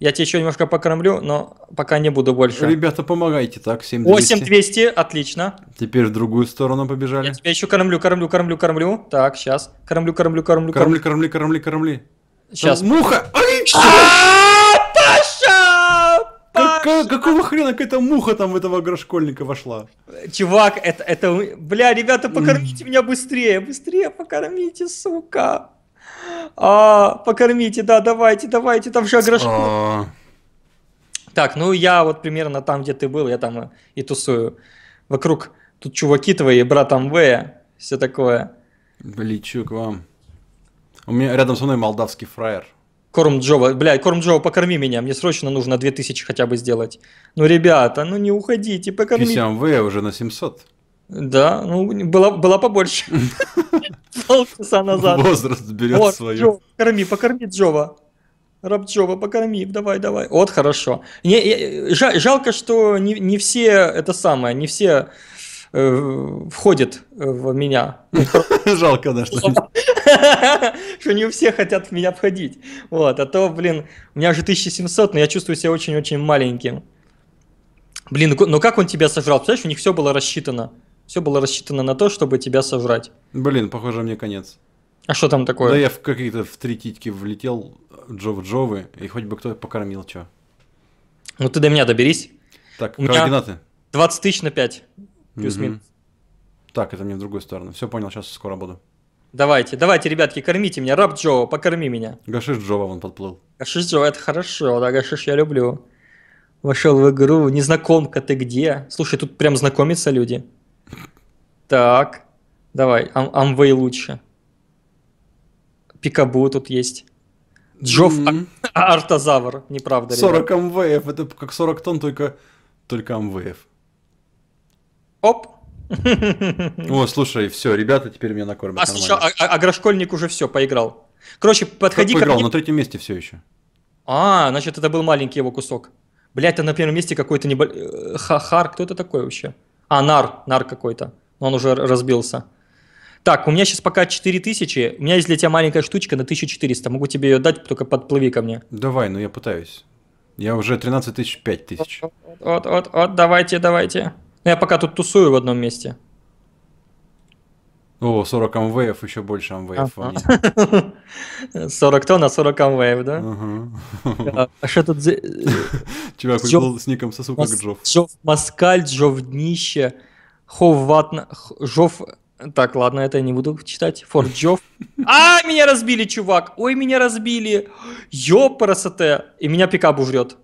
Я тебе еще немножко покормлю, но пока не буду больше. Ребята, помогайте, так, 7200. 8200, отлично. Теперь в другую сторону побежали. Я тебя еще кормлю, кормлю, кормлю, кормлю. Так, сейчас. Кормлю, кормлю, кормлю. Кормлю, кормлю, кормлю, кормлю. Сейчас. Муха! Ай, а! Какая, какого хрена какая-то муха там в этого агрошкольника вошла? Чувак, это, это... Бля, ребята, покормите меня быстрее, быстрее покормите, сука. А, покормите, да, давайте, давайте, там же агрошкольник. А. Так, ну я вот примерно там, где ты был, я там и тусую. Вокруг тут чуваки твои, брат Амвея, все такое. Бличу к вам. У меня рядом со мной молдавский фраер. Корм Джова, бля, Корм Джова, покорми меня, мне срочно нужно 2000 хотя бы сделать. Ну, ребята, ну не уходите, покормите. 50 вы уже на 700. Да, ну, была была побольше. Полчаса назад. Возраст берет свое. Корми, покорми Джова. Джова, покорми, давай, давай. Вот хорошо. Не, жалко, что не, не все это самое, не все э, входят э, в меня. Жалко, да, что что не у всех хотят в меня входить. Вот, а то, блин, у меня уже 1700, но я чувствую себя очень-очень маленьким. Блин, ну, ну как он тебя сожрал? Представляешь, у них все было рассчитано. Все было рассчитано на то, чтобы тебя сожрать. Блин, похоже, мне конец. А что там такое? Да я в какие-то в три титьки влетел, джов-джовы, и хоть бы кто покормил, чё. Ну ты до меня доберись. Так, у координаты. Меня 20 тысяч на 5, плюс-минус. Угу. Так, это мне в другую сторону. Все понял, сейчас скоро буду. Давайте, давайте, ребятки, кормите меня. Раб Джо, покорми меня. Гашиш Джо, вон подплыл. Гашиш Джо, это хорошо, да, Гашиш я люблю. Вошел в игру. Незнакомка, ты где? Слушай, тут прям знакомятся люди. Так, давай, Ам Амвей лучше. Пикабу тут есть. Джов mm-hmm. а- Артозавр, неправда. 40 ребят. амвеев, это как 40 тонн, только, только амвеев. Оп, о, слушай, все, ребята теперь меня накормят. А, слушай, а, а, агрошкольник уже все, поиграл. Короче, подходи как поиграл, ко мне... на третьем месте все еще. А, значит, это был маленький его кусок. Блять, это на первом месте какой-то небольшой... Э, Хахар, кто это такой вообще? А, нар, нар какой-то. Он уже разбился. Так, у меня сейчас пока 4000, у меня есть для тебя маленькая штучка на 1400, могу тебе ее дать, только подплыви ко мне. Давай, ну я пытаюсь. Я уже 13 тысяч, 5 тысяч. Вот, вот, вот, давайте, давайте. Я пока тут тусую в одном месте. О, 40 МВФ еще больше МВФ. Ага. 40 тонн, а 40 амвеев, да? А, а что тут... Э, чувак вызвал с ником сосу как Джов. Джов Маскаль, Джов Днище, Хов Ватна, Джов... Так, ладно, это я не буду читать. Форт Джов. А, меня разбили, чувак! Ой, меня разбили! Ёпарасоте! И меня пикап ужрет.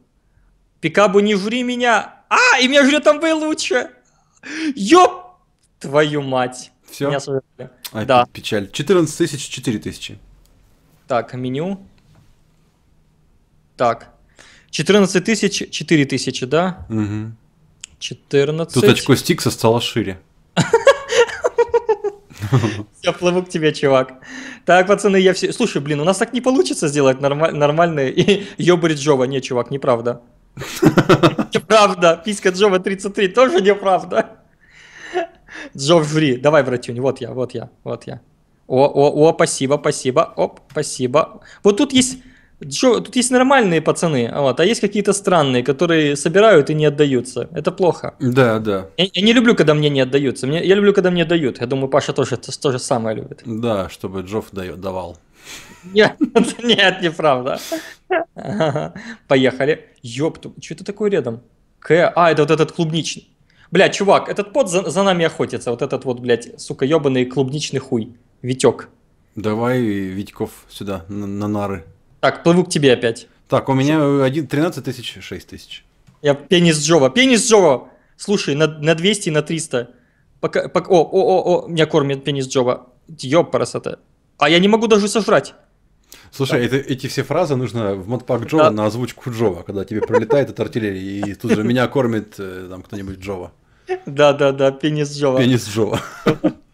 Пикабу не жри меня, а, и меня ждет там было лучше. Ёп! Твою мать. Все? Меня сожрали. А, да. Печаль. 14 тысяч, 4 тысячи. Так, меню. Так. 14 тысяч, 4 тысячи, да? Угу. 14. Тут очко Стикса стало шире. Я плыву к тебе, чувак. Так, пацаны, я все... Слушай, блин, у нас так не получится сделать нормальный ёбарь Джова. Не, чувак, неправда. Неправда. Писька Джова 33 тоже неправда. Джов жри. Давай, братюнь. Вот я, вот я, вот я. О, о, о, спасибо, спасибо. Оп, спасибо. Вот тут есть... Джо, тут есть нормальные пацаны, вот, а есть какие-то странные, которые собирают и не отдаются. Это плохо. Да, да. Я, я не люблю, когда мне не отдаются. Мне, я люблю, когда мне дают. Я думаю, Паша тоже то, то же самое любит. Да, чтобы Джофф давал. Нет, нет, неправда. Поехали. Ёпту, что это такое рядом? К. А, это вот этот клубничный. Бля, чувак, этот пот за, за нами охотится. Вот этот вот, блядь, сука, ёбаный клубничный хуй. Витек. Давай, Витьков, сюда, на, на нары. Так, плыву к тебе опять. Так, у меня один, 13 тысяч, 6 тысяч. Я пенис Джова. Пенис Джова! Слушай, на, на 200 и на 300. Пока, пока, о, о, о, о, меня кормит пенис Джова. Ёб красота. А я не могу даже сожрать. Слушай, это, эти все фразы нужно в модпак Джова да. на озвучку Джова, когда тебе пролетает от артиллерии, и тут же меня кормит э, там кто-нибудь Джова. Да, да, да, пенис Джова. Пенис Джова.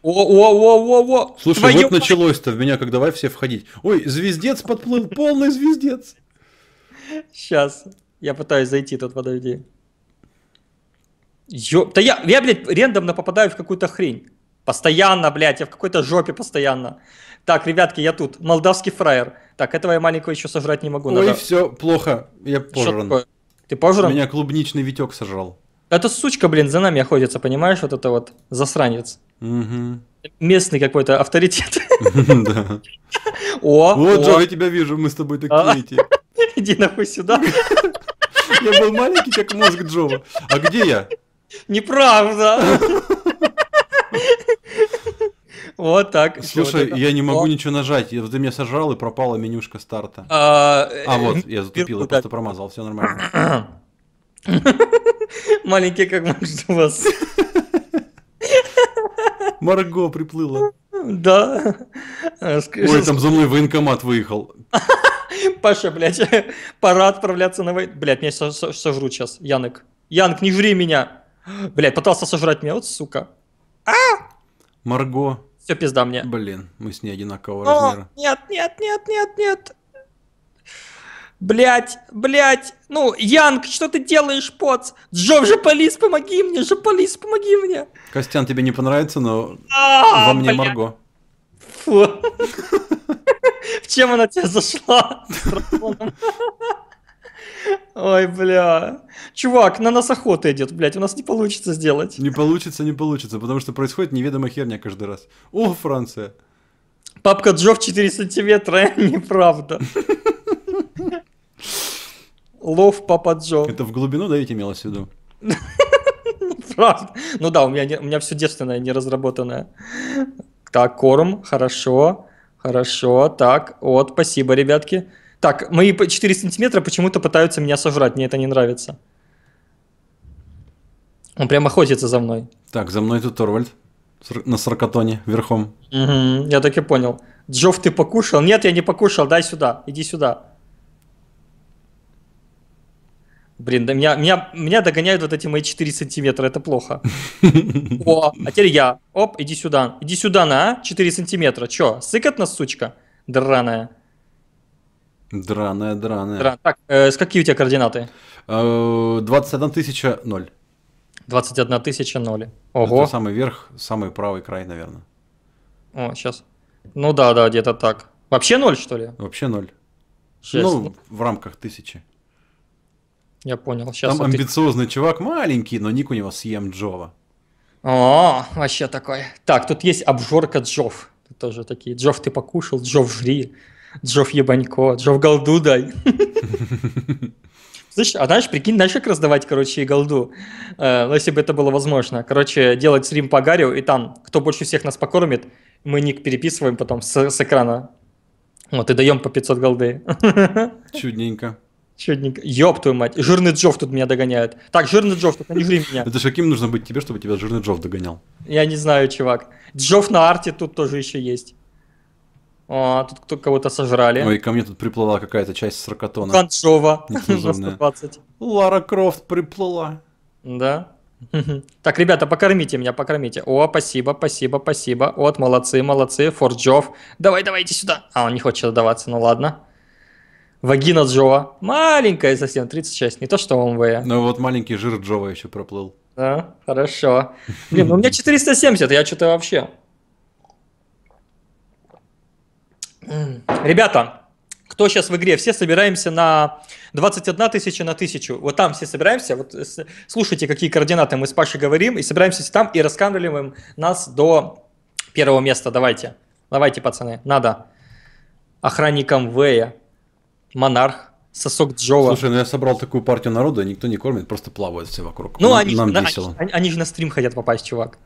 О-о-о-о-о! Слушай, Твою... вот началось-то в меня, как давай все входить. Ой, звездец подплыл, полный звездец. Сейчас. Я пытаюсь зайти тут, подожди. Ё... Да я, я, блядь, рендомно попадаю в какую-то хрень. Постоянно, блядь, я в какой-то жопе постоянно. Так, ребятки, я тут. Молдавский фраер. Так, этого я маленького еще сожрать не могу. Ой, надо... все, плохо. Я пожран. Ты пожран? Меня клубничный Витек сожрал. Это сучка, блин, за нами охотится, понимаешь? Вот это вот засранец. Угу. Местный какой-то авторитет. Да. О, Вот, Джо, я тебя вижу, мы с тобой такие а. Иди нахуй сюда. Я был маленький, как мозг Джова. А где я? Неправда. Вот так. Слушай, вот я не могу О. ничего нажать. Ты меня сожрал и пропала менюшка старта. А, а вот, э, я затупил, я просто промазал, все нормально. Маленький как может у вас. Марго приплыла. Да. Э, Ой, там за мной военкомат выехал. Паша, блядь, пора отправляться на войну. Блядь, меня сожрут сейчас, Янок. Янок, не жри меня. Блядь, пытался сожрать меня, вот сука. А! Марго, все пизда мне. Блин, мы с ней одинакового О, размера. Нет, нет, нет, нет, нет. Блять, блять. Ну, Янг, что ты делаешь, поц? Джо, же полис, помоги мне, же полис, помоги мне. Костян, тебе не понравится, но а, во мне блядь. Марго. Фу. В чем она тебе зашла? Ой, бля. Чувак, на нас охота идет, блядь, у нас не получится сделать. Не получится, не получится, потому что происходит неведомая херня каждый раз. О, Франция. Папка Джо в 4 сантиметра, неправда. Лов Папа Джо. Это в глубину, да, ведь имелось в виду? Правда. Ну да, у меня, у меня все девственное, неразработанное. Так, корм, хорошо, хорошо, так, вот, спасибо, ребятки. Так, мои 4 сантиметра почему-то пытаются меня сожрать, мне это не нравится. Он прямо охотится за мной. Так, за мной тут Торвальд на саркатоне верхом. Угу, я так и понял. Джов, ты покушал? Нет, я не покушал, дай сюда, иди сюда. Блин, да меня, меня, меня догоняют вот эти мои 4 сантиметра, это плохо. О, а теперь я. Оп, иди сюда. Иди сюда на, а? 4 сантиметра. Че, сыкать нас, сучка? Драная. Драная, драная. Дран. Так, э, какие у тебя координаты? 21 э, тысяча ноль. 21 тысяча ноль. Ого. Это самый верх, самый правый край, наверное. О, сейчас. Ну да, да, где-то так. Вообще ноль, что ли? Вообще ноль. Жесть. Ну, ну. в рамках тысячи. Я понял. Сейчас Там вот амбициозный ты... чувак, маленький, но ник у него съем Джова. О, вообще такой. Так, тут есть обжорка Джов. тоже такие. Джов, ты покушал, Джов, жри. Джов Ебанько, Джов Голдудай. Слышь, а знаешь, прикинь, как раздавать, короче, и голду, э, если бы это было возможно. Короче, делать стрим по Гарю, и там, кто больше всех нас покормит, мы ник переписываем потом с, с экрана. Вот, и даем по 500 голды. Чудненько. Чудненько. Ёб твою мать, жирный Джов тут меня догоняет. Так, жирный Джов, тут не жри меня. Это же каким нужно быть тебе, чтобы тебя жирный Джов догонял? Я не знаю, чувак. Джов на арте тут тоже еще есть. А, тут кто кого-то сожрали. Ой, ко мне тут приплыла какая-то часть сракатона. Концова. 120. Лара Крофт приплыла. Да. Так, ребята, покормите меня, покормите. О, спасибо, спасибо, спасибо. Вот, молодцы, молодцы, Форджов. Давай, давайте сюда. А, он не хочет отдаваться, ну ладно. Вагина Джова. Маленькая совсем, 36, не то что он ОМВ. Э. Ну вот маленький жир Джова еще проплыл. Да, хорошо. Блин, ну у меня 470, я что-то вообще... Ребята, кто сейчас в игре, все собираемся на 21 тысяча на тысячу. Вот там все собираемся, вот слушайте, какие координаты мы с Пашей говорим, и собираемся там и раскармливаем нас до первого места. Давайте, давайте, пацаны, надо. Охранником Вэя, Монарх, Сосок Джова. Слушай, ну я собрал такую партию народа, никто не кормит, просто плавают все вокруг. Ну, они, нам на, весело. Они, они, они же на стрим хотят попасть, чувак.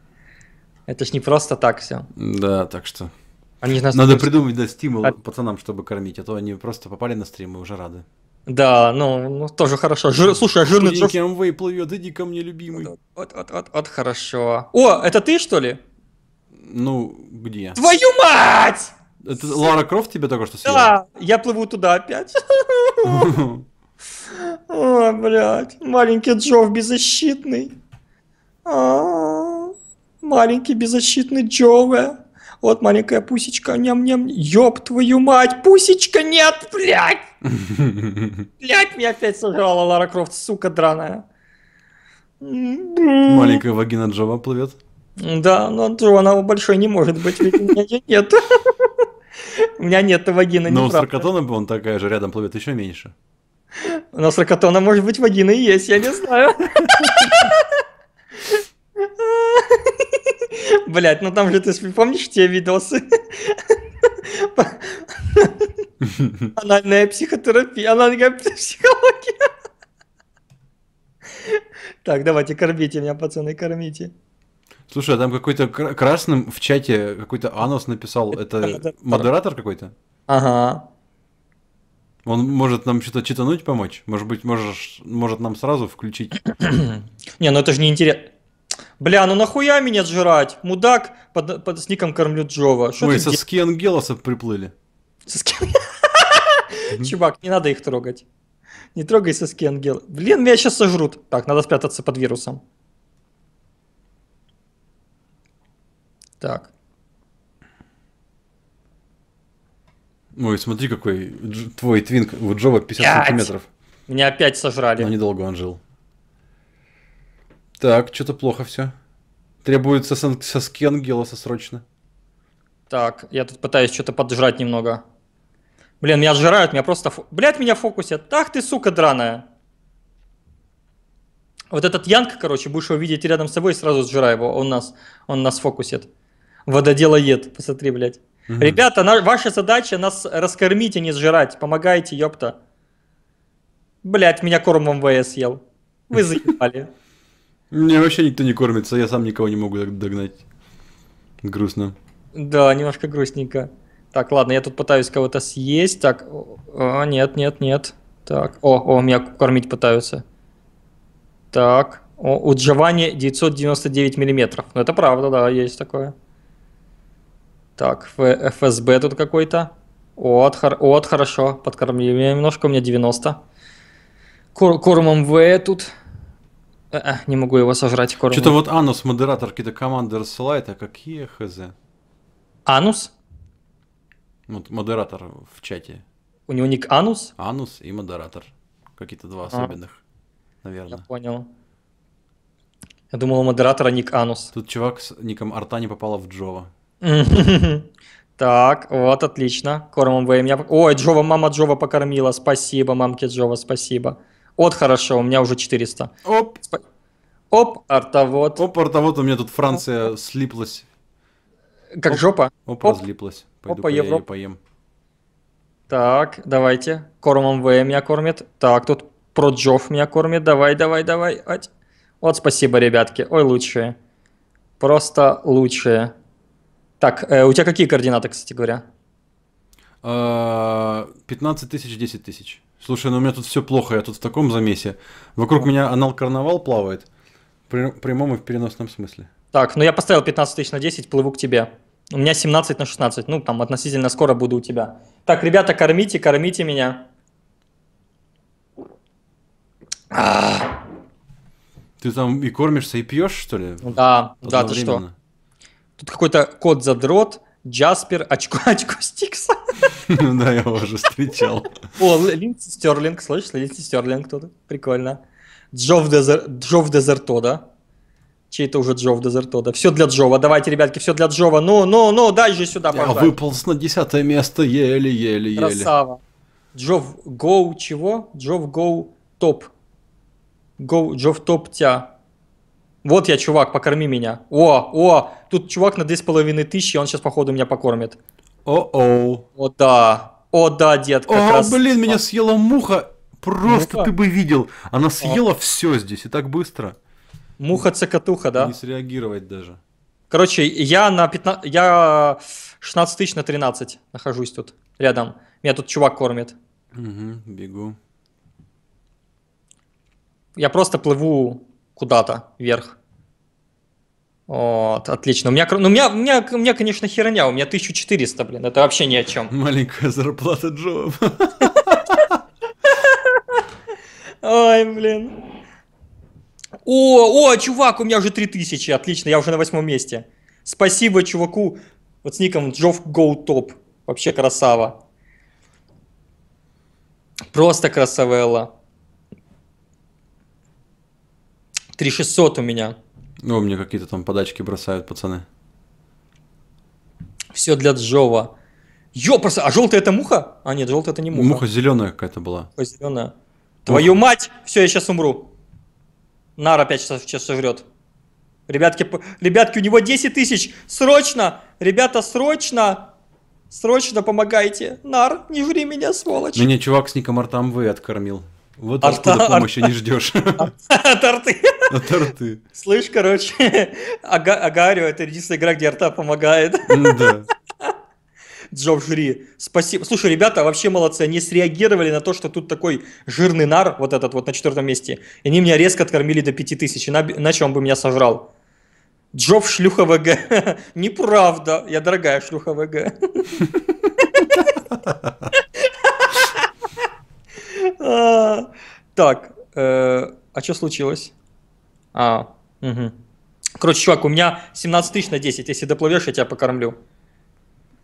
Это ж не просто так все. Да, так что... Они нас Надо просто... придумать, да, стимул а... пацанам, чтобы кормить, а то они просто попали на стрим и уже рады. Да, ну, ну тоже хорошо. Жир... Слушай, а жирный Худенький Джордж... Амвей плывет, иди ко мне, любимый. Вот, вот, вот, вот, хорошо. О, это ты, что ли? Ну, где? Твою мать! Это Лара Крофт тебе только что съела? Да, я плыву туда опять. О, блядь, маленький Джов беззащитный. А, маленький беззащитный Джове. Вот маленькая пусечка, ням-ням, ёб твою мать, пусечка нет, блядь! Блядь, меня опять сожрала Лара Крофт, сука драная. Маленькая вагина Джова плывет. Да, но Джона большой не может быть, ведь у меня нет. У меня нет вагины, Но у Саркатона, он такая же, рядом плывет еще меньше. У нас может быть, вагина и есть, я не знаю. Блять, ну там же ты помнишь те видосы? Анальная психотерапия, анальная психология. Так, давайте, кормите меня, пацаны, кормите. Слушай, а там какой-то красным в чате какой-то анус написал. Это модератор какой-то? Ага. Он может нам что-то читануть помочь? Может быть, можешь, может нам сразу включить? Не, ну это же не интересно. Бля, ну нахуя меня жрать? Мудак под, под с ником кормлю Джова. Шо Ой, соски ангелосов приплыли. Соски... Чувак, не надо их трогать. Не трогай со ангела. Блин, меня сейчас сожрут. Так, надо спрятаться под вирусом. Так. Ой, смотри, какой твой твинк у Джова 50 сантиметров. Меня опять сожрали. Но недолго он жил. Так, что-то плохо все. Требуется сан- соски Ангелоса срочно. Так, я тут пытаюсь что-то поджрать немного. Блин, меня сжирают, меня просто... Блядь, меня фокусят. Так, ты, сука, драная. Вот этот Янг, короче, будешь его видеть рядом с собой сразу сжирай его. Он нас, он нас фокусит. Вододелоед, посмотри, блядь. Угу. Ребята, на... ваша задача нас раскормить, а не сжирать. Помогайте, ёпта. Блядь, меня кормом ВС ел. Вы заебали. Мне вообще никто не кормится, я сам никого не могу догнать. Грустно. Да, немножко грустненько. Так, ладно, я тут пытаюсь кого-то съесть. Так, о, а, нет, нет, нет. Так, о, о, меня кормить пытаются. Так, о, у Джованни 999 миллиметров. Ну, это правда, да, есть такое. Так, ФСБ тут какой-то. Вот, хор вот, хорошо, подкормили меня немножко, у меня 90. Кор кормом В тут Э, э, не могу его сожрать корм. Что-то вот Анус модератор какие-то команды рассылает, а какие хз? Анус? Вот модератор в чате. У него ник Анус? Анус и модератор. Какие-то два а. особенных, наверное. Я понял. Я думал, у модератора ник Анус. Тут чувак с ником Арта не попала в Джова. Так, вот, отлично. Кормом ВМ. меня... Ой, Джова, мама Джова покормила. Спасибо, мамке Джова, спасибо. Вот хорошо, у меня уже 400. Оп. Сп... Оп, артовод. Оп, артовод, у меня тут Франция Оп. слиплась. Как Оп. жопа? Оп, Оп, разлиплась. Пойду Опа, Европа. Ее поем. Так, давайте. Кормом В меня кормит. Так, тут Проджов меня кормит. Давай, давай, давай. Ать. Вот спасибо, ребятки. Ой, лучшие. Просто лучшие. Так, э, у тебя какие координаты, кстати говоря? 15 э, тысяч, 10 тысяч. Слушай, ну у меня тут все плохо, я тут в таком замесе. Вокруг меня анал-карнавал плавает. При прямом и в переносном смысле. Так, ну я поставил 15 тысяч на 10, плыву к тебе. У меня 17 на 16, ну там относительно скоро буду у тебя. Так, ребята, кормите, кормите меня. А! Ты там и кормишься, и пьешь, что ли? Да, да, ты что? Тут какой-то кот-задрот. Джаспер очко, очко Стикса. Ну да, я его уже встречал. О, Линдси Стерлинг, слышишь? Линдси Стерлинг кто-то. Прикольно. Джов Дезертода. Чей-то уже Джов Дезертода. Все для Джова. Давайте, ребятки, все для Джова. Ну, ну, ну, дальше сюда, а пожалуйста. Я выполз на десятое место еле-еле-еле. Красава. Джов Гоу чего? Джов Гоу Топ. Гоу Джов Топ Тя. Вот я, чувак, покорми меня. О, о, тут чувак на 2,5 тысячи, он сейчас, походу, меня покормит. о о, О, да. О, да, дед, как О, раз... блин, меня съела муха. Просто муха? ты бы видел. Она съела О. все здесь и так быстро. Муха-цокотуха, да? Не среагировать даже. Короче, я на 15... Я 16 тысяч на 13 нахожусь тут, рядом. Меня тут чувак кормит. Угу, бегу. Я просто плыву куда-то вверх. Вот, отлично. У меня, ну, у меня, у меня, у меня, конечно, херня, у меня 1400, блин, это вообще ни о чем. Маленькая зарплата Джо. Ой, блин. О, о, чувак, у меня уже 3000, отлично, я уже на восьмом месте. Спасибо чуваку, вот с ником Джоф Go Top, вообще красава. Просто красавелла. 3600 у меня. Ну, мне какие-то там подачки бросают, пацаны. Все для Джова. Ё, просто, а желтая это муха? А нет, желтая это не муха. Муха зеленая какая-то была. Муха зеленая. Муха. Твою мать! Все, я сейчас умру. Нар опять сейчас, сейчас жрет. Ребятки, ребятки, у него 10 тысяч. Срочно! Ребята, срочно! Срочно помогайте. Нар, не жри меня, сволочь. Меня чувак с ником Артамвы откормил. Вот Арта, откуда помощи арта. не ждешь. От арты. От арты. Слышь, короче, Ага, Агарио это единственная игра, где арта помогает. Ну да. Джо, жри. Спасибо. Слушай, ребята, вообще молодцы. Они среагировали на то, что тут такой жирный нар, вот этот вот на четвертом месте. И они меня резко откормили до пяти 5000, иначе он бы меня сожрал. Джов шлюха ВГ. Неправда. Я дорогая шлюха ВГ. А, так, э, а что случилось? А, угу. Короче, чувак, у меня 17 тысяч на 10. Если доплывешь, я тебя покормлю.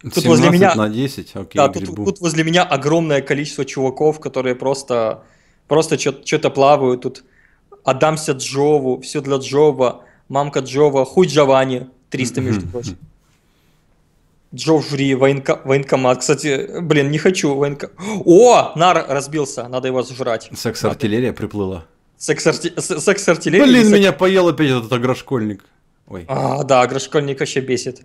Тут возле меня... на 10? Окей, да, тут, тут возле меня огромное количество чуваков, которые просто, просто что-то плавают. Тут Адамся Джову, все для Джова, мамка Джова, хуй Джованни, 300, между прочим. Джоффри, военко... военкомат. Кстати, блин, не хочу военкомат. О, нар разбился, надо его сожрать. Секс-артиллерия приплыла. Секс-арти... Секс-артиллерия? Блин, секс... меня поел опять этот агрошкольник. Ой. А, да, агрошкольник вообще бесит.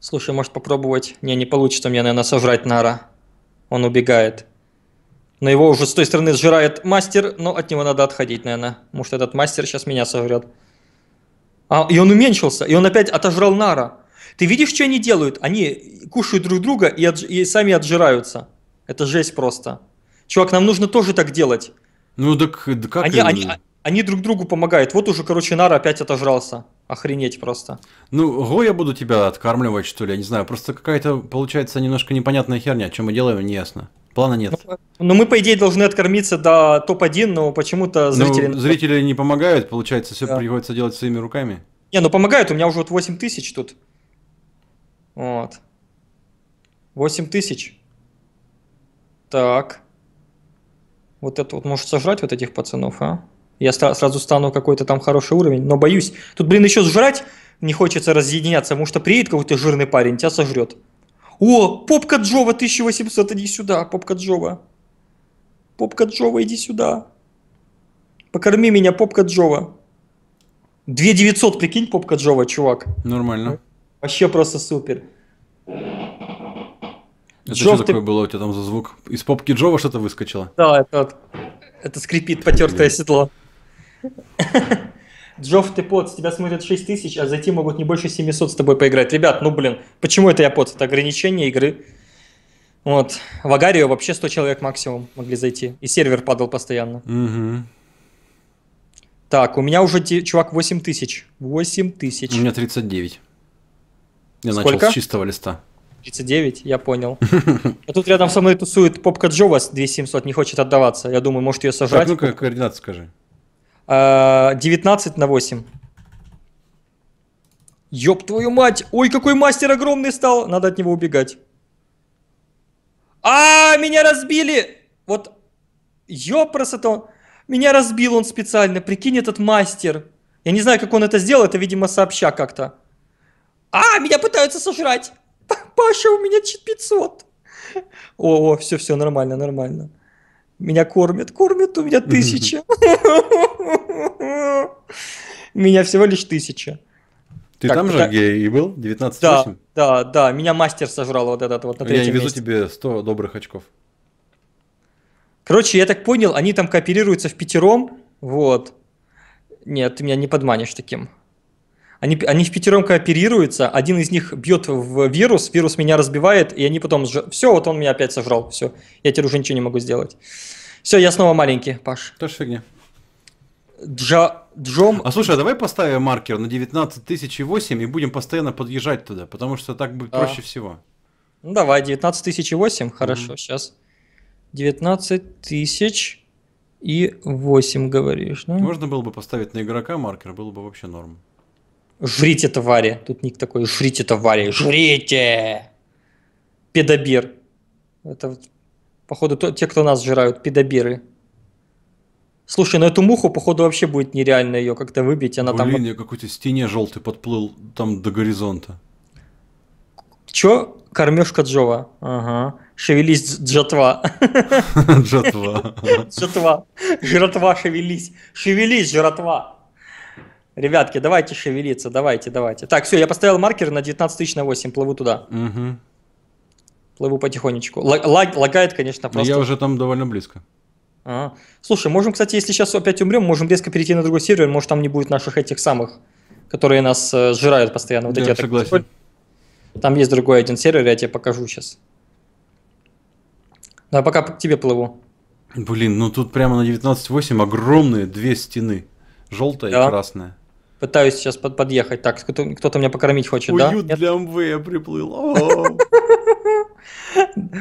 Слушай, может попробовать? Не, не получится мне, наверное, сожрать нара. Он убегает. Но его уже с той стороны сжирает мастер, но от него надо отходить, наверное. Может, этот мастер сейчас меня сожрет. А, и он уменьшился, и он опять отожрал нара. Ты видишь, что они делают? Они кушают друг друга и, отж... и сами отжираются. Это жесть просто. Чувак, нам нужно тоже так делать. Ну так да как? Они, они, они друг другу помогают. Вот уже, короче, Нара опять отожрался. Охренеть просто. Ну, го я буду тебя откармливать, что ли, я не знаю. Просто какая-то, получается, немножко непонятная херня. Чем мы делаем, не ясно. Плана нет. Ну, ну мы, по идее, должны откормиться до топ-1, но почему-то ну, зрители... Ну, зрители не помогают, получается, все да. приходится делать своими руками. Не, ну помогают, у меня уже вот 8 тысяч тут. Вот. 8 тысяч. Так. Вот это вот может сожрать вот этих пацанов, а? Я сразу стану какой-то там хороший уровень, но боюсь. Тут, блин, еще сжрать не хочется разъединяться, потому что приедет какой-то жирный парень, тебя сожрет. О, попка Джова 1800, иди сюда, попка Джова. Попка Джова, иди сюда. Покорми меня, попка Джова. 2900, прикинь, попка Джова, чувак. Нормально. Вообще просто супер. Это Джов, что ты... такое было у тебя там за звук? Из попки Джова что-то выскочило? Да, это, это скрипит потертое седло. Джофф, ты под, тебя смотрят 6 тысяч, а зайти могут не больше 700 с тобой поиграть. Ребят, ну блин, почему это я под? Это ограничение игры. Вот. В Агарию вообще 100 человек максимум могли зайти. И сервер падал постоянно. Угу. Так, у меня уже чувак 8 тысяч. 8 тысяч. У меня 39. Я Сколько? с чистого листа. 39, я понял. А тут рядом со мной тусует попка Джовас 2700, не хочет отдаваться. Я думаю, может ее сожрать. Так, ну-ка координаты скажи. 19 а, на 8. Ёб твою мать! Ой, какой мастер огромный стал! Надо от него убегать. А, меня разбили! Вот, ёб красота! Меня разбил он специально, прикинь, этот мастер. Я не знаю, как он это сделал, это, видимо, сообща как-то. А, меня пытаются сожрать! Паша, у меня чит 500! О, о, все, все, нормально, нормально. Меня кормят, кормят, у меня тысяча. Меня всего лишь тысяча. Ты так, там же, гей и был? 19 Да, да, да. Меня мастер сожрал вот этот вот на третьем Я везу месте. тебе 100 добрых очков. Короче, я так понял, они там кооперируются в пятером. Вот. Нет, ты меня не подманишь таким. Они, они в пятером кооперируются, один из них бьет в вирус, вирус меня разбивает, и они потом сж... все, вот он меня опять сожрал, все, я теперь уже ничего не могу сделать. Все, я снова маленький, Паш. Тоже фигня. Джа... Джом... А слушай, а давай поставим маркер на 19008 и будем постоянно подъезжать туда, потому что так будет а... проще всего. Ну давай, 19008, хорошо, mm сейчас. 19008 говоришь, да? Можно было бы поставить на игрока маркер, было бы вообще норм. Жрите, твари. Тут ник такой, жрите, твари, жрите! Педобир. Это, походу, то, те, кто нас жирают, педобиры. Слушай, ну эту муху, походу, вообще будет нереально ее как-то выбить. Она Блин, там... я какой-то стене желтый подплыл там до горизонта. Чё? Кормежка Джова. Ага. Шевелись, джатва. Джатва. Джатва. Жратва шевелись. Шевелись, жратва. Ребятки, давайте шевелиться, давайте, давайте. Так, все, я поставил маркер на 19 тысяч на 8, плыву туда. Угу. Плыву потихонечку. лагает, конечно, просто. Но я уже там довольно близко. А. Слушай, можем, кстати, если сейчас опять умрем, можем резко перейти на другой сервер, может там не будет наших этих самых, которые нас э, сжирают постоянно. Вот да, эти, я согласен. Так... Там есть другой один сервер, я тебе покажу сейчас. Да, пока к тебе плыву. Блин, ну тут прямо на 19.8 огромные две стены. Желтая да. и красная. Пытаюсь сейчас под, подъехать. Так, кто-то, кто меня покормить хочет, Уют да? Уют для МВ приплыл.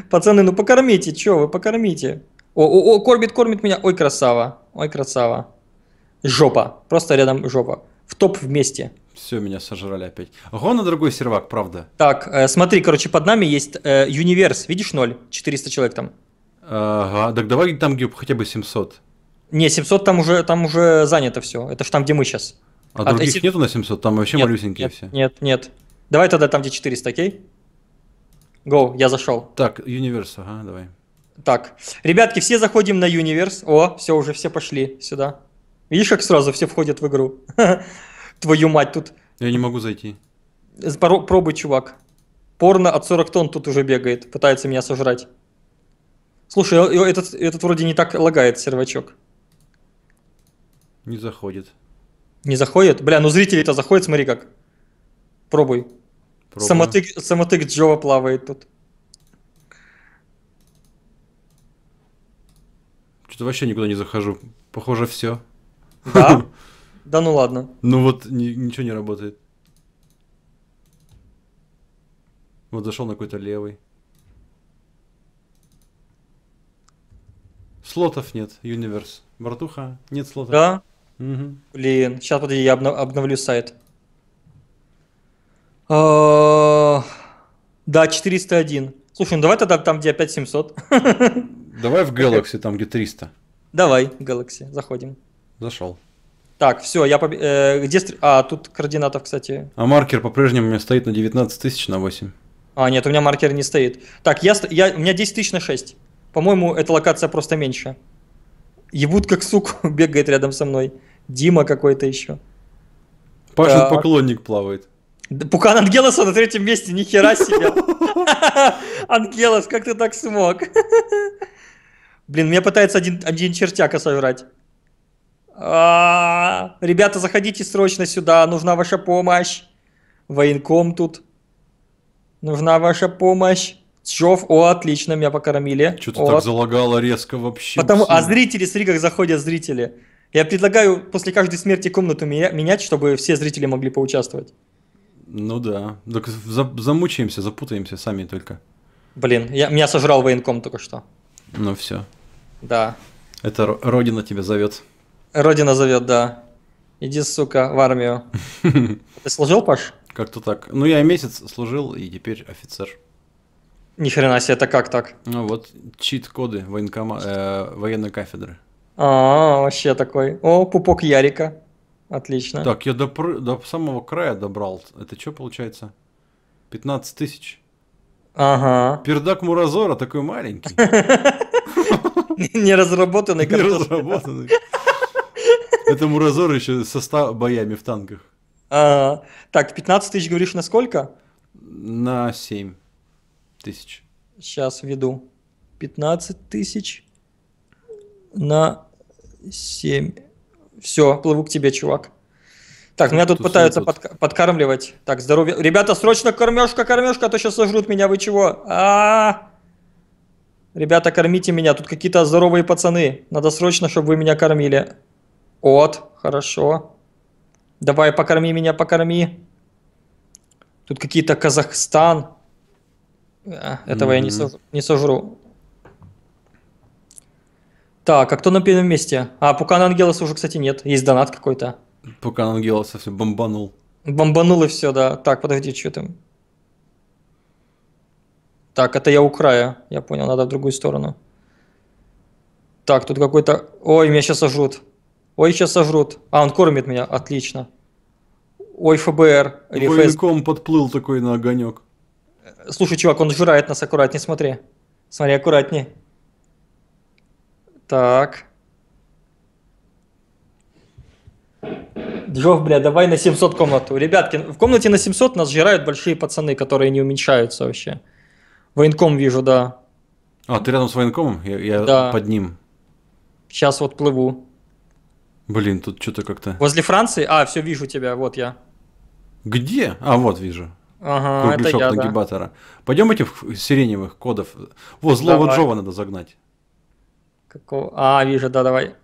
Пацаны, ну покормите, чё вы, покормите. О, о, о, кормит, кормит меня. Ой, красава. Ой, красава. Жопа. Просто рядом жопа. В топ вместе. Все, меня сожрали опять. Го на другой сервак, правда. Так, э, смотри, короче, под нами есть э, Юниверс. Видишь, 0? 400 человек там. Ага, так давай там хотя бы 700. Не, 700 там уже, там уже занято все. Это ж там, где мы сейчас. А, а других если... нету на 700? Там вообще нет, малюсенькие нет, все. Нет, нет. Давай тогда там, где 400, окей? Go, я зашел. Так, Universe, ага, давай. Так, ребятки, все заходим на Universe. О, все, уже все пошли сюда. Видишь, как сразу все входят в игру? Твою мать, тут... Я не могу зайти. Поро пробуй, чувак. Порно от 40 тонн тут уже бегает, пытается меня сожрать. Слушай, э, э, этот, этот вроде не так лагает сервачок. Не заходит. Не заходит? Бля, ну зрители-то заходят, смотри как. Пробуй. Самотык, самотык Джова плавает тут. Что-то вообще никуда не захожу. Похоже, все. Да? Да ну ладно. Ну вот ничего не работает. Вот зашел на какой-то левый. Слотов нет, Юниверс. Братуха, нет слотов. Да, Угу. Блин, сейчас подожди, я обнов- обновлю сайт. А, Да, 401. Слушай, ну давай тогда там, где опять 700. Давай в Galaxy, там где 300. Давай, Galaxy, заходим. Зашел. Так, все, я поб... э, где стр- А, тут координатов, кстати. А маркер по-прежнему у меня стоит на 19 тысяч на 8. А, нет, у меня маркер не стоит. Так, я, ст- я... у меня 10 тысяч на 6. По-моему, эта локация просто меньше. Ебут как сук бегает рядом со мной. Дима какой-то еще. Пашин а... поклонник плавает. Пукан Ангелоса на третьем месте, ни хера себе. Ангелос, как ты так смог? Блин, меня пытается один, один чертяка соврать. А, ребята, заходите срочно сюда, нужна ваша помощь. Военком тут. Нужна ваша помощь. Чов, о, отлично, меня покормили. Что-то так залагало резко вообще. Потому, а зрители, смотри, как заходят зрители. Я предлагаю после каждой смерти комнату менять, чтобы все зрители могли поучаствовать. Ну да. Так за- замучаемся, запутаемся сами только. Блин, я, меня сожрал военком только что. Ну все. Да. Это Родина тебя зовет. Родина зовет, да. Иди, сука, в армию. Ты служил, Паш? Как-то так. Ну, я месяц служил и теперь офицер. Ни хрена себе, это как так? Ну вот, чит-коды военкома... э, военной кафедры. А, вообще такой. О, пупок Ярика. Отлично. Так, я до, до самого края добрал. Это что получается? 15 тысяч. Ага. Пердак Муразора такой маленький. Неразработанный Неразработанный. Это Муразор еще со 100 боями в танках. А, так, 15 тысяч говоришь на сколько? На 7 тысяч. Сейчас введу. 15 тысяч на Семь. Все, плыву к тебе, чувак. Так, меня тут пытаются под, подкармливать. Так, здоровье. Ребята, срочно кормежка, кормежка, а то сейчас сожрут меня, вы чего? А, -а, -а! Ребята, кормите меня, тут какие-то здоровые пацаны. Надо срочно, чтобы вы меня кормили. Вот, хорошо. Давай, покорми меня, покорми. Тут какие-то Казахстан. Э, этого mm -hmm. я не, сож... не сожру. Так, а кто на первом месте? А, Пукан Ангелоса уже, кстати, нет. Есть донат какой-то. Пукан Ангелоса все бомбанул. Бомбанул и все, да. Так, подожди, что там? Так, это я у края. Я понял, надо в другую сторону. Так, тут какой-то... Ой, меня сейчас сожрут. Ой, сейчас сожрут. А, он кормит меня. Отлично. Ой, ФБР. Боевиком подплыл такой на огонек. Слушай, чувак, он жрает нас аккуратнее, смотри. Смотри, аккуратнее. Так. Джов, бля, давай на 700 комнату. Ребятки, в комнате на 700 нас жирают большие пацаны, которые не уменьшаются вообще. Военком вижу, да. А, ты рядом с военкомом? Я, я да. под ним. Сейчас вот плыву. Блин, тут что-то как-то... Возле Франции? А, все, вижу тебя, вот я. Где? А, вот вижу. Ага, Кругляшок это я, нагибатора. Да. Пойдем этих сиреневых кодов. Во, злого Давай. Джова надо загнать. Какого? А, вижу, да, давай.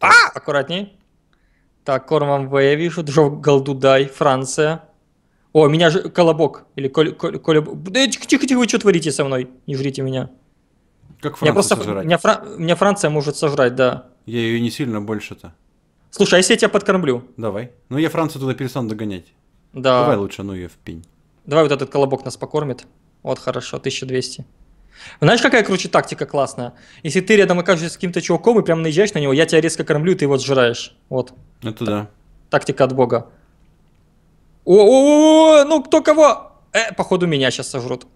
А, аккуратней. Так, Корман В я вижу, Джов Голдудай, Франция. О, меня же колобок. Или коль, коль, коль... Да, тихо, тихо, тихо, вы что творите со мной? Не жрите меня. Как Франция просто, сожрать? Меня, Фра... меня Франция может сожрать, да. Я ее не сильно больше-то. Слушай, а если я тебя подкормлю? Давай. Ну я Францию туда перестану догонять. Да. Давай лучше, ну ее в пень. Давай вот этот колобок нас покормит. Вот хорошо, 1200. Знаешь, какая круче тактика классная? Если ты рядом окажешься с каким-то чуваком и прям наезжаешь на него, я тебя резко кормлю, и ты его сжираешь. Вот. Это да. Тактика от бога. О, -о, -о, -о ну кто кого? Э, походу меня сейчас сожрут.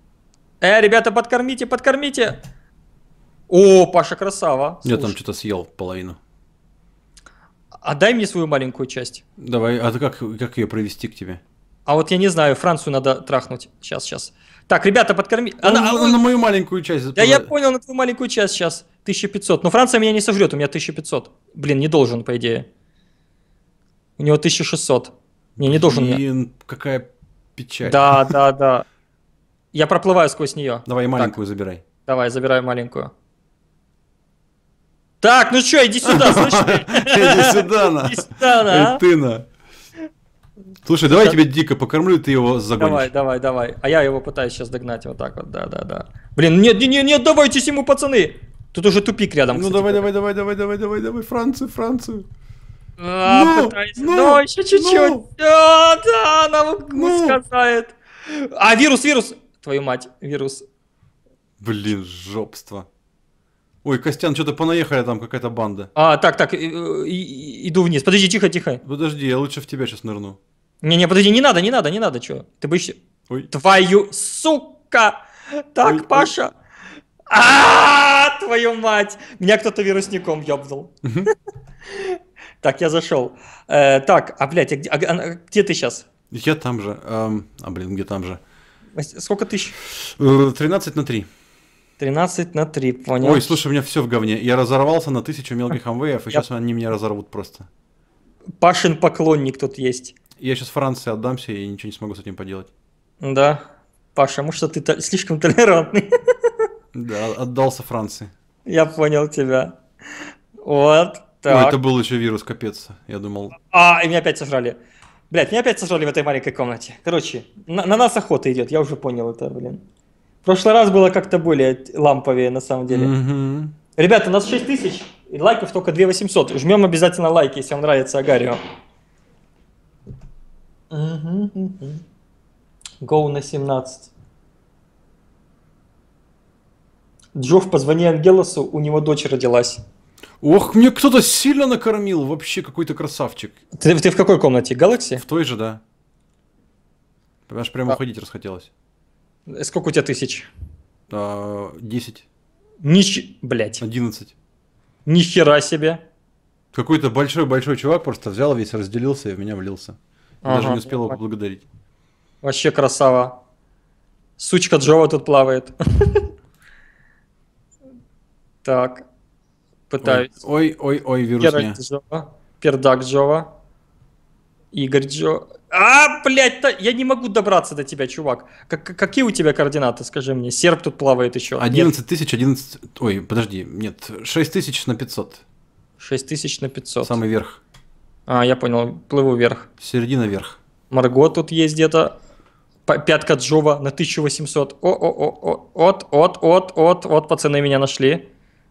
Э, ребята, подкормите, подкормите. О, Паша красава. Слушай. Я там что-то съел половину. Отдай а мне свою маленькую часть. Давай, а ты как, как ее провести к тебе? А вот я не знаю, Францию надо трахнуть. Сейчас, сейчас. Так, ребята, подкорми... Он, а Она, он, он а на мою маленькую часть. Да я понял, на твою маленькую часть сейчас. 1500. Но Франция меня не сожрет, у меня 1500. Блин, не должен, по идее. У него 1600. Не, не должен. Блин, какая печаль. Да, да, да. Я проплываю сквозь нее. Давай маленькую так. забирай. Давай, забирай маленькую. Так, ну что, иди сюда, слышишь? Иди сюда, на. Иди сюда, на. А? Слушай, давай я тебя дико покормлю, ты его загонишь. Давай, давай, давай. А я его пытаюсь сейчас догнать вот так вот, да-да-да. Блин, нет, нет, нет, нет, давайте ему, пацаны. Тут уже тупик рядом, Ну давай, давай, давай, давай, давай, давай, давай, Францию, Францию. А, но, ну, пытаюсь. Но, ну, ну, еще чуть-чуть. Но, да, нам но. сказает. А, вирус, вирус. Твою мать, вирус. Блин, жопство. Ой, Костян, что-то понаехали, там какая-то банда. А, так, так, иду вниз. Подожди, тихо, тихо. Подожди, я лучше в тебя сейчас нырну. Не-не, подожди, не надо, не надо, не надо, что? Ты бы еще... Ой. Твою сука! Так, ой, Паша! А, твою мать! Меня кто-то вирусником ёбнул. Так, я зашел. Э, так, а, блядь, а где, а, а, где ты сейчас? Я там же. Эм, а, блин, где там же? Сколько тысяч? 13 э, на 3. 13 на 3, понял. Ой, слушай, у меня все в говне. Я разорвался на тысячу мелких амвеев, и сейчас они меня разорвут просто. Пашин поклонник тут есть я сейчас Франции отдамся и ничего не смогу с этим поделать. Да, Паша, может что ты слишком толерантный. Да, отдался Франции. Я понял тебя. Вот, ну, так. Ой, это был еще вирус, капец, я думал. А, и меня опять сожрали. Блять, меня опять сожрали в этой маленькой комнате. Короче, на, на нас охота идет, я уже понял это, блин. В прошлый раз было как-то более ламповее, на самом деле. Угу. Ребята, у нас 6 тысяч, и лайков только 2800. Жмем обязательно лайки, если вам нравится Агарио. Угу, угу. Гоу на 17. Джофф, позвони Ангелосу, у него дочь родилась. Ох, мне кто-то сильно накормил, вообще какой-то красавчик. Ты, ты в какой комнате? Galaxy? В той же, да. Аж прямо а... уходить расхотелось. Э, сколько у тебя тысяч? А, Нищ, Нич... Блять. 11. Нихера себе. Какой-то большой-большой чувак просто взял весь, разделился и в меня влился. Ага. Даже не успел его поблагодарить. Вообще красава. Сучка Джова тут плавает. Так. Пытаюсь. Ой, ой, ой, вирус Пердак Джова. Игорь Джо. А, блядь, я не могу добраться до тебя, чувак. какие у тебя координаты, скажи мне? Серб тут плавает еще. 11 тысяч, 11... Ой, подожди, нет, 6 тысяч на 500. 6 тысяч на 500. Самый верх. А, я понял, плыву вверх. Середина вверх. Марго тут есть где-то. Пятка Джова на 1800. О-о-о-о. От, от, от, от, от, пацаны меня нашли.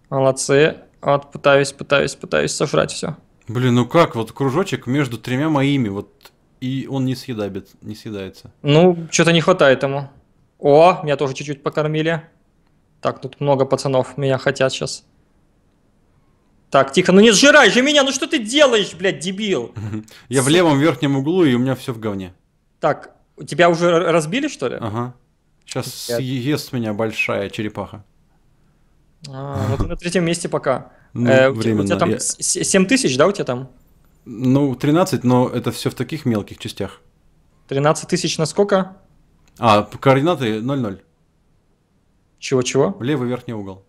Молодцы. Вот, пытаюсь, пытаюсь, пытаюсь сожрать все. Блин, ну как, вот кружочек между тремя моими, вот и он не съедает, не съедается. Ну, что-то не хватает ему. О, меня тоже чуть-чуть покормили. Так, тут много пацанов меня хотят сейчас. Так, тихо, ну не сжирай же меня, ну что ты делаешь, блядь, дебил? Я в левом верхнем углу, и у меня все в говне. Так, тебя уже разбили, что ли? Ага. Сейчас съест меня большая черепаха. А, вот на третьем месте пока. Ну, э, у, временно. у тебя там я... 7 тысяч, да, у тебя там? Ну, 13, но это все в таких мелких частях. 13 тысяч на сколько? А, координаты 0,0. Чего-чего? Левый верхний угол.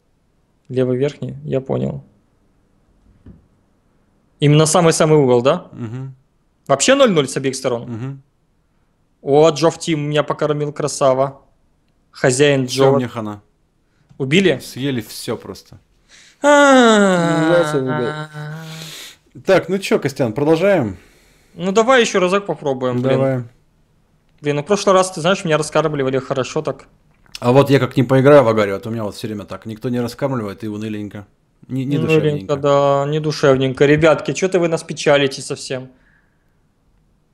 Левый верхний, я понял. Именно самый-самый угол, да? Угу. Вообще 0-0 с обеих сторон. Угу. О, Джофф Тим меня покормил красава. Хозяин Джо. них она? Убили? Съели все просто. А. Так, ну чё, Костян, продолжаем? Ну давай еще разок попробуем, блин. Давай. Блин, ну в прошлый раз, ты знаешь, меня раскармливали хорошо так. А вот я как не поиграю в Агарио, а то у меня вот все время так. Никто не раскармливает и уныленько. Не, не душевненько. Да, не душевненько. Ребятки, что-то вы нас печалите совсем.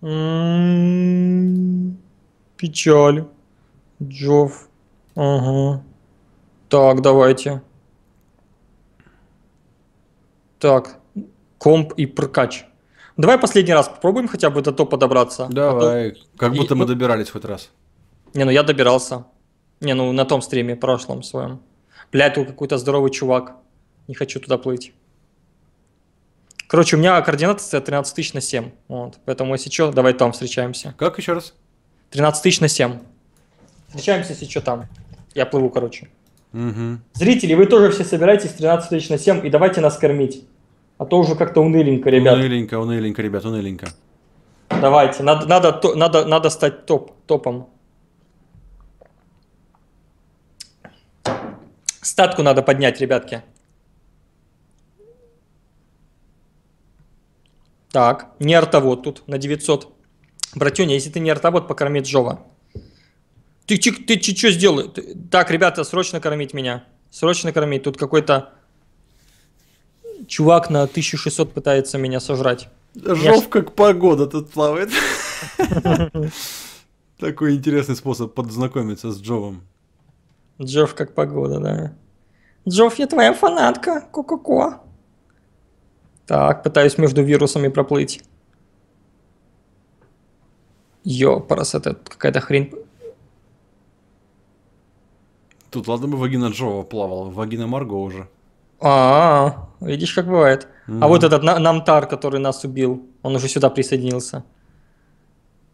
М-м-м, печаль. Джов. Ага. Так, давайте. Так, комп и прокач. Давай последний раз попробуем хотя бы до топа добраться. Давай, а то... как будто и... мы добирались хоть раз. Не, ну я добирался. Не, ну на том стриме прошлом своем. блять, тут какой-то здоровый чувак не хочу туда плыть. Короче, у меня координаты 13 тысяч на 7. Вот. Поэтому, если что, давай там встречаемся. Как еще раз? 13 тысяч на 7. Встречаемся, если что, там. Я плыву, короче. Угу. Зрители, вы тоже все собираетесь 13 тысяч на 7 и давайте нас кормить. А то уже как-то уныленько, ребят. Уныленько, уныленько, ребят, уныленько. Давайте, надо, надо, надо, надо стать топ, топом. Статку надо поднять, ребятки. Так, не артовод тут на 900. Братюня, если ты не артовод, покорми Джова. Ты, ты, ты что сделал? Так, ребята, срочно кормить меня. Срочно кормить. Тут какой-то чувак на 1600 пытается меня сожрать. Жов меня... как погода тут плавает. Такой интересный способ познакомиться с Джовом. Джов как погода, да. Джов, я твоя фанатка. Ко-ко-ко. Так, пытаюсь между вирусами проплыть. Ёпарас, это какая-то хрень. Тут, ладно бы вагина Джова плавала, вагина Марго уже. А, -а, -а видишь, как бывает. Угу. А вот этот на Намтар, который нас убил, он уже сюда присоединился.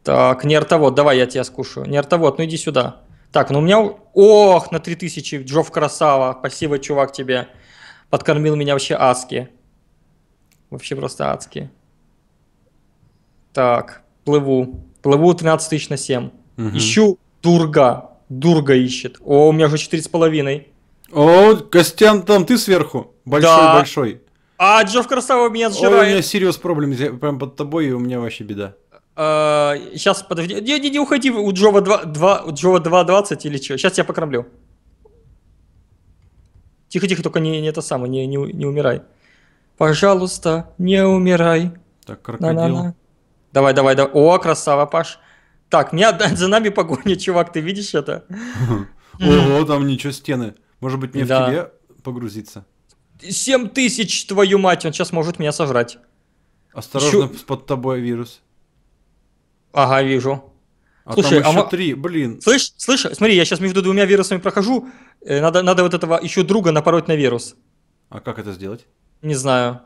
Так, нертовод, давай я тебя скушаю. Нертовод, ну иди сюда. Так, ну у меня... Ох, на 3000, Джов красава, спасибо, чувак, тебе. Подкормил меня вообще аски. Вообще просто адские. Так, плыву. Плыву 13 тысяч на 7. Угу. Ищу Дурга. Дурга ищет. О, у меня уже 4,5. О, Костян, там ты сверху. Большой-большой. Да. А Джефф Красава меня сжирает. О, у меня серьез проблем. Прям под тобой, и у меня вообще беда. А, сейчас, подожди. Не, не, не уходи. У Джова 2, 2, у Джова 2.20 или что? Сейчас я покормлю. Тихо-тихо, только не, не это самое, не, не, не умирай. Пожалуйста, не умирай. Так, крокодил. На -на -на. Давай, давай, давай. О, красава, Паш. Так, меня за нами погоня, чувак, ты видишь это? Ого, там ничего, стены. Может быть, мне в тебе погрузиться? Семь тысяч, твою мать, он сейчас может меня сожрать. Осторожно, под тобой вирус. Ага, вижу. А Слушай, там еще а... три, блин. Слышь, слышь, смотри, я сейчас между двумя вирусами прохожу. Э, надо, надо вот этого еще друга напороть на вирус. А как это сделать? Не знаю.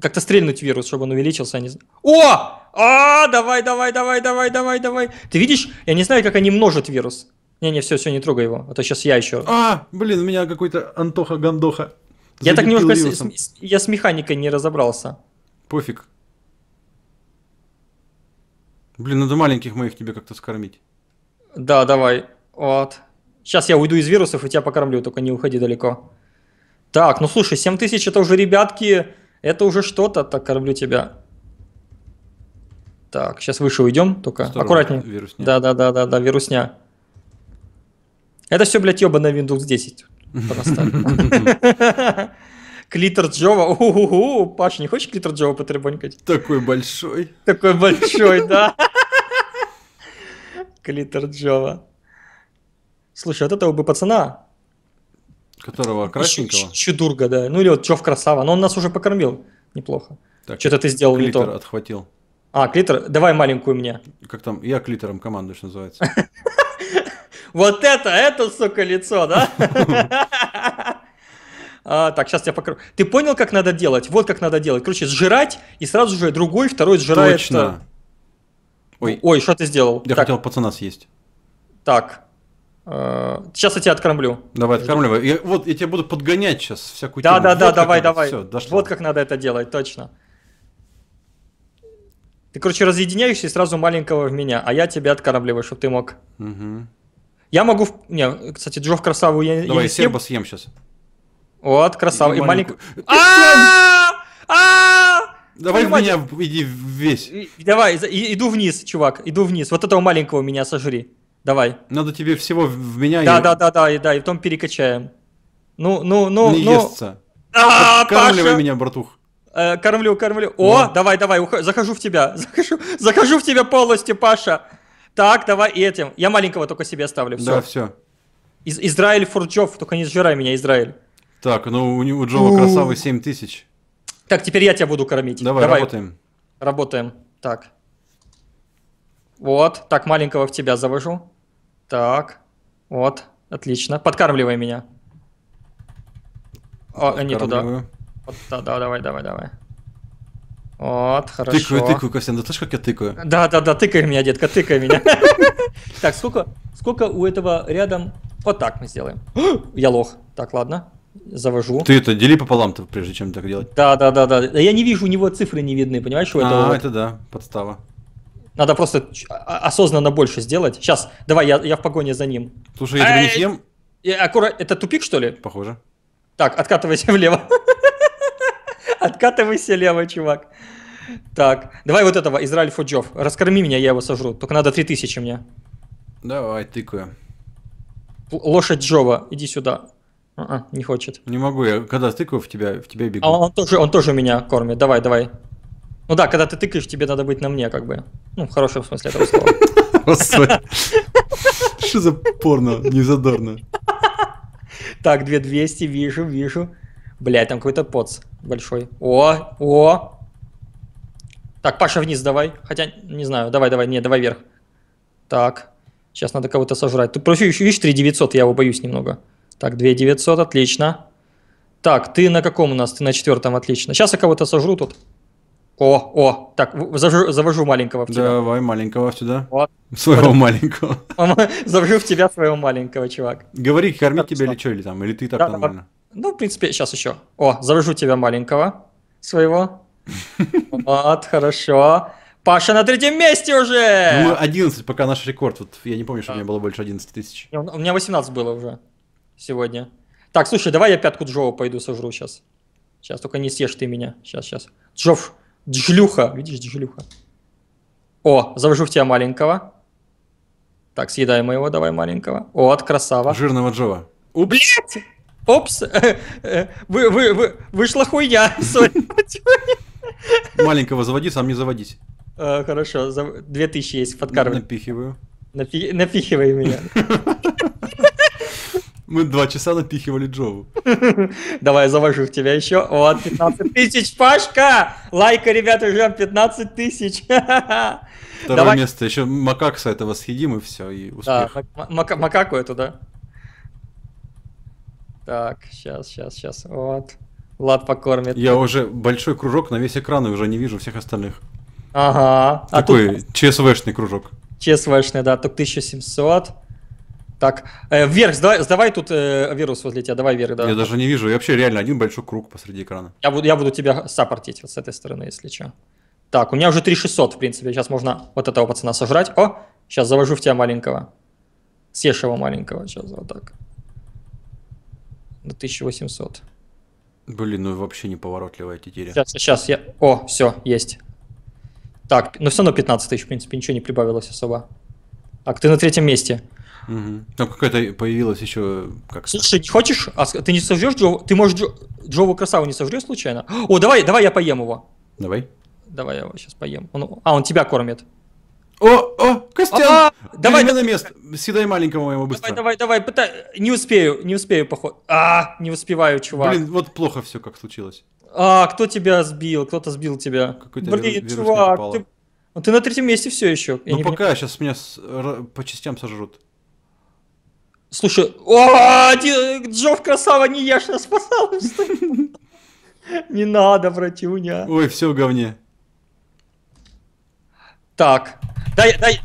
Как-то стрельнуть вирус, чтобы он увеличился, я не знаю. О! А, давай, давай, давай, давай, давай, давай. Ты видишь? Я не знаю, как они множат вирус. Не-не, все, все, не трогай его, а то сейчас я еще. А, блин, у меня какой-то Антоха Гандоха. Я так немножко с, с, я с механикой не разобрался. Пофиг. Блин, надо маленьких моих тебе как-то скормить. Да, давай. Вот. Сейчас я уйду из вирусов и тебя покормлю, только не уходи далеко. Так, ну слушай, 7 тысяч это уже, ребятки, это уже что-то, так кораблю тебя. Так, сейчас выше уйдем, только аккуратнее. Вирусня. Да, да, да, да, да, вирусня. Это все, блядь, еба на Windows 10 Клитер Джова. у Паш, не хочешь клитер Джова потребонькать? Такой большой. Такой большой, да. Клитер Джова. Слушай, от этого бы пацана которого красненького? Чудурга, да. Ну или вот Чев Красава. Но он нас уже покормил неплохо. Что-то ты сделал не то. отхватил. А, клитер давай маленькую мне. Как там, я клитером команду, называется. Вот это, это, сука, лицо, да? А, так, сейчас я покажу. Ты понял, как надо делать? Вот как надо делать. Короче, сжирать, и сразу же другой, второй сжирает. Точно. Ну, ой, Ой что ты сделал? Я так. хотел пацана съесть. Так, Э, сейчас я тебя откормлю. Давай, откормлю Я, вот, я тебя буду подгонять сейчас всякую да, тему. Да, вот да, да, давай, это, давай. Все, дошло. Вот как надо это делать, точно. Ты, короче, разъединяешься и сразу маленького в меня, а я тебя откармливаю, чтобы ты мог. Угу. Я могу... Не, кстати, джо в красаву я Давай, я Серба съем сейчас. Вот, красава. И, и маленькую... А! А! Давай в меня иди весь. Давай, иду вниз, чувак, иду вниз. Вот этого маленького меня сожри. Давай. Надо тебе всего в меня... Да, и... да, да, да, и да, и потом перекачаем. Ну, ну, ну, Не ну... естся. А, Подкармливай Паша! меня, братух. Э, кормлю, кормлю. О, ну. давай, давай, ух... захожу в тебя. Захожу, захожу в тебя полностью, Паша. Так, давай и этим. Я маленького только себе ставлю. Все. Да, все. Из Израиль Фурджов, только не сжирай меня, Израиль. Так, ну у, у Джова красавы 7 тысяч. Так, теперь я тебя буду кормить. Давай, давай, работаем. Работаем. Так. Вот, так, маленького в тебя завожу. Так, вот, отлично. Подкармливай меня. О, а, э, не туда. Вот, да, да, давай, давай, давай. Вот, хорошо. Тыкаю, тыкаю, Костян, ну ты знаешь, как я тыкаю? Да, да, да, тыкай меня, детка, тыкай меня. Так, сколько, сколько у этого рядом... Вот так мы сделаем. Я лох. Так, ладно. Завожу. Ты это дели пополам, то прежде чем так делать. Да, да, да, да. Я не вижу, у него цифры не видны, понимаешь? А, это да, подстава. Надо просто а, а, осознанно больше сделать. Сейчас, давай, я, я в погоне за ним. Слушай, я тебя не э, съем. Э, а это тупик, что ли? Похоже. Так, откатывайся влево. Откатывайся влево, чувак. Так, давай вот этого, Израиль Фуджов. Раскорми меня, я его сожру. Только надо 3000 мне. Давай, тыкаю. Лошадь Джова, иди сюда. А-а, не хочет. Не могу, я когда тыкаю в тебя, в тебя бегу. А он тоже, он тоже меня кормит. Давай, давай. Ну да, когда ты тыкаешь, тебе надо быть на мне, как бы. Ну, в хорошем смысле этого слова. Что за порно незадорно? Так, 2200, вижу, вижу. Блядь, там какой-то поц большой. О, о. Так, Паша, вниз давай. Хотя, не знаю, давай, давай, не, давай вверх. Так, сейчас надо кого-то сожрать. Ты проще еще, видишь, 3900, я его боюсь немного. Так, 2900, отлично. Так, ты на каком у нас? Ты на четвертом, отлично. Сейчас я кого-то сожру тут. О, о, так, завожу, завожу маленького в тебя. Давай маленького сюда. тебя. Вот. Своего вот. маленького. Завожу в тебя своего маленького, чувак. Говори, кормить тебя или что, или там, или ты так да, нормально? Ну, в принципе, сейчас еще. О, завожу тебя маленького своего. Вот, хорошо. Паша на третьем месте уже! Ну, 11, пока наш рекорд. Вот я не помню, что у меня было больше 11 тысяч. У меня 18 было уже сегодня. Так, слушай, давай я пятку Джоу пойду сожру сейчас. Сейчас, только не съешь ты меня. Сейчас, сейчас. Джов, Джлюха. Видишь, джлюха. О, завожу в тебя маленького. Так, съедай моего, давай маленького. О, от красава. Жирного Джова. Блять! Опс! Вы, вы, вы, вышла хуйня. Маленького заводи, сам не заводись. Э, хорошо, 2000 есть, подкармливаю. Напихиваю. Напихивай меня. Мы два часа напихивали Джоу. Давай, завожу в тебя еще. Вот, 15 тысяч, Пашка! Лайка, ребята, ждем 15 тысяч. Второе Давай. место. Еще Макакса этого съедим и все, и успех. Да, мак- макаку эту, да? Так, сейчас, сейчас, сейчас. Вот. Влад покормит. Я уже большой кружок на весь экран и уже не вижу всех остальных. Ага. А Такой а тут... ЧСВшный кружок. ЧСВшный, да, только 1700. Так, э, вверх, сдавай, сдавай тут э, вирус возле тебя, давай вверх, да. Я даже не вижу, я вообще реально один большой круг посреди экрана. Я буду, я буду тебя саппортить вот с этой стороны, если что. Так, у меня уже 3600, в принципе, сейчас можно вот этого пацана сожрать. О, сейчас завожу в тебя маленького. Съешь его маленького, сейчас вот так. До 1800. Блин, ну вообще неповоротливая тетеря. Сейчас, сейчас, я... О, все, есть. Так, ну все равно 15 тысяч, в принципе, ничего не прибавилось особо. Так, ты на третьем месте. Угу. Там какая-то появилась еще как Слушай, не хочешь? А ты не сожрешь Джо? Ты можешь Джо... Джову красаву не сожрешь случайно? О, давай, давай я поем его. Давай. Давай я его сейчас поем. Он... А, он тебя кормит. О, о, Костян! А, давай, давай, на место. Съедай маленького моего быстро. Давай, давай, давай, пытай. Не успею, не успею, поход. А, не успеваю, чувак. Блин, вот плохо все как случилось. А, кто тебя сбил? Кто-то сбил тебя. Какой-то Блин, вирус чувак, ты... Ну ты на третьем месте все еще. Ну пока, понимаю. сейчас меня с... по частям сожрут. Слушай, о, Джов красава, не я ж спасал. Не надо, братюня. Ой, все в говне. Так. Дай, дай.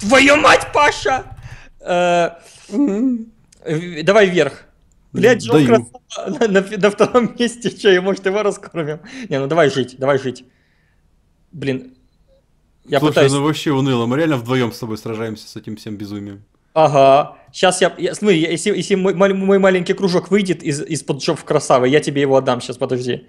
Твою мать, Паша! Э, давай вверх. Блять, Джон на, втором месте, че, и может его раскормим. Не, ну давай жить, давай жить. Блин, я Слушай, пытаюсь... ну вообще уныло, мы реально вдвоем с тобой сражаемся с этим всем безумием. Ага, сейчас я, я смотри, если, если мой, мой маленький кружок выйдет из, из-под джов красавы, я тебе его отдам сейчас, подожди.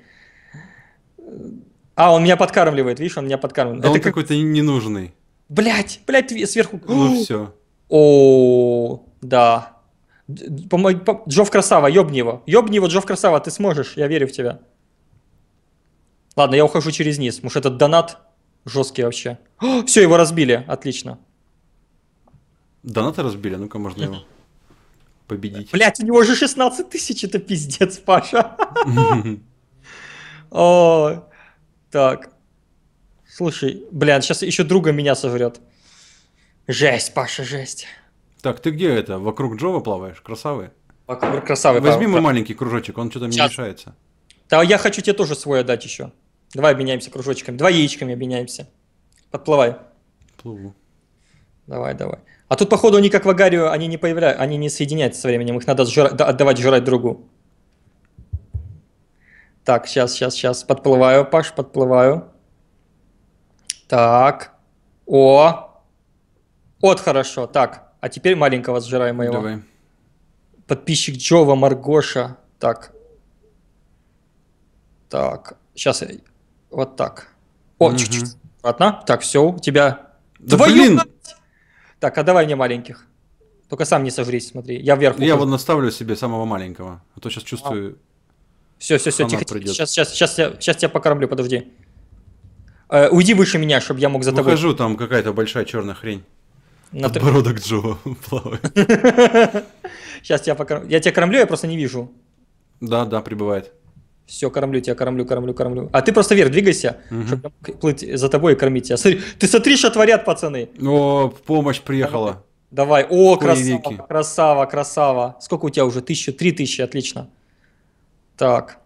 А, он меня подкармливает, видишь, он меня подкармливает. Да Это он как... какой-то ненужный. Блять, блять, сверху. Ну все. О, да. Помоги, Джов Красава, ёбни его. Ёбни его, Джов Красава, ты сможешь, я верю в тебя. Ладно, я ухожу через низ, потому что этот донат жесткий вообще. все, его разбили, отлично. Доната разбили, ну-ка можно его победить. Блять, у него же 16 тысяч, это пиздец, Паша. О, так. Слушай, блядь, сейчас еще друга меня сожрет. Жесть, Паша, жесть. Так, ты где это? Вокруг Джова плаваешь? Красавы. Вокруг красавы. Возьми мой маленький кружочек, он что-то мне мешается. Да, я хочу тебе тоже свой отдать еще. Давай обменяемся кружочками. Два яичками обменяемся. Подплывай. Плыву. Давай, давай. А тут, походу, они как в Агарию, они не появляют, они не соединяются со временем, их надо сжира... отдавать жрать другу. Так, сейчас, сейчас, сейчас. Подплываю, Паш, подплываю. Так. О! Вот хорошо. Так, а теперь маленького сжираем моего. Давай. Подписчик Джова, Маргоша. Так. Так. Сейчас. Вот так. О, чуть-чуть. Угу. Одна. Так, все, у тебя... Да Твою блин! Мать! Так, а давай мне маленьких. Только сам не сожрись, смотри. Я вверх. Я вот наставлю себе самого маленького. А то сейчас чувствую. А. Все, все, все, тихо, тихо. Сейчас, сейчас, сейчас, я, сейчас тебя покормлю, подожди. Э, уйди выше меня, чтобы я мог за Выхожу, тобой. Выхожу, там какая-то большая черная хрень. На Подбородок ты... Джо плавает. Сейчас тебя покормлю. Я тебя кормлю, я просто не вижу. Да, да, прибывает все, кормлю тебя, кормлю, кормлю, кормлю. А ты просто вверх двигайся, угу. чтобы плыть за тобой и кормить тебя. Смотри, ты смотри, что творят пацаны. О, помощь приехала. Давай, о, Хуевики. красава, красава, красава. Сколько у тебя уже? Тысячу, три тысячи, отлично. Так.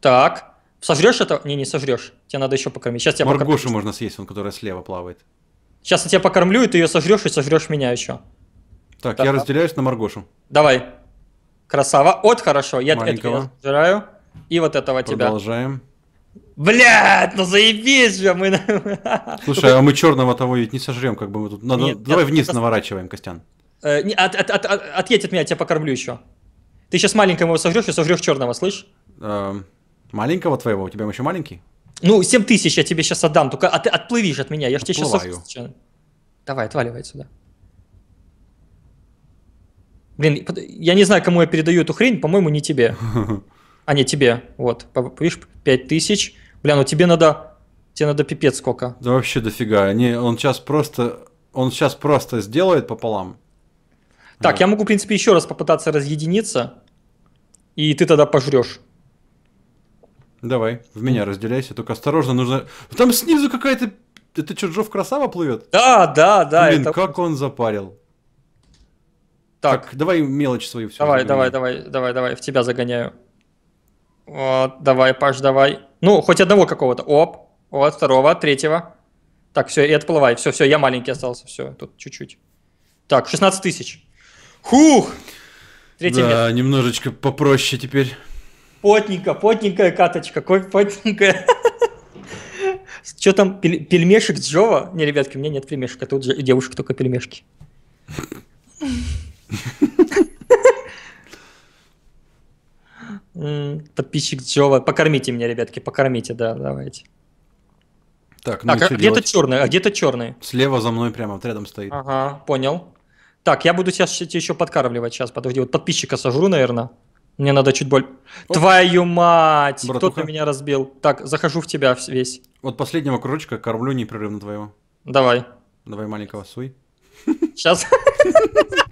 Так. Сожрешь это? Не, не сожрешь. Тебе надо еще покормить. Сейчас тебя Маргошу покормлю. можно съесть, он, которая слева плавает. Сейчас я тебя покормлю, и ты ее сожрешь, и сожрешь меня еще. Так, так я да. разделяюсь на Маргошу. Давай. Красава. от хорошо. Я Маленького. это забираю. И вот этого Продолжаем. тебя. Продолжаем. Блядь, ну заебись же мы. Слушай, а мы черного того ведь не сожрем, как бы мы тут. Надо... Нет, Давай я... вниз наворачиваем, Костян. Э, не, от, от, от, от, отъедь от меня, я тебя покормлю еще. Ты сейчас маленького его сожрешь и сожрешь черного, слышь? Э, маленького твоего? У тебя еще маленький? Ну, 7 тысяч я тебе сейчас отдам, только от, отплывишь от меня, я же тебе сейчас... Давай, отваливай сюда. Блин, я не знаю, кому я передаю эту хрень, по-моему, не тебе. А не тебе, вот, видишь, 5000. Бля, ну тебе надо, тебе надо пипец сколько. Да вообще дофига, не, он сейчас просто, он сейчас просто сделает пополам. Так, вот. я могу, в принципе, еще раз попытаться разъединиться, и ты тогда пожрешь. Давай, в меня разделяйся, только осторожно, нужно... Там снизу какая-то... Это что, Джов Красава плывет? Да, да, да. Блин, это... как он запарил. Так. так, давай мелочь свою все. Давай, загоняй. давай, давай, давай, давай, в тебя загоняю. Вот, давай, Паш, давай. Ну, хоть одного какого-то. Оп, вот, второго, третьего. Так, все, и отплывай. Все, все, я маленький остался. Все, тут чуть-чуть. Так, 16 тысяч. Хух! Третье да, место. немножечко попроще теперь. Потненько, потненькая каточка, потненькая. Что там, пельмешек Джова? Не, ребятки, у меня нет пельмешек, а тут же девушек только пельмешки. Подписчик Джова. Покормите меня, ребятки, покормите, да, давайте. Так, ну так а где-то черный, а где-то черный. Слева за мной прямо, вот рядом стоит. Ага, понял. Так, я буду сейчас еще подкармливать. Сейчас, подожди, вот подписчика сожру, наверное. Мне надо чуть боль. Оп. Твою мать! Братуха. Кто-то меня разбил. Так, захожу в тебя весь. Вот последнего кружочка кормлю непрерывно твоего. Давай. Давай маленького суй. Сейчас.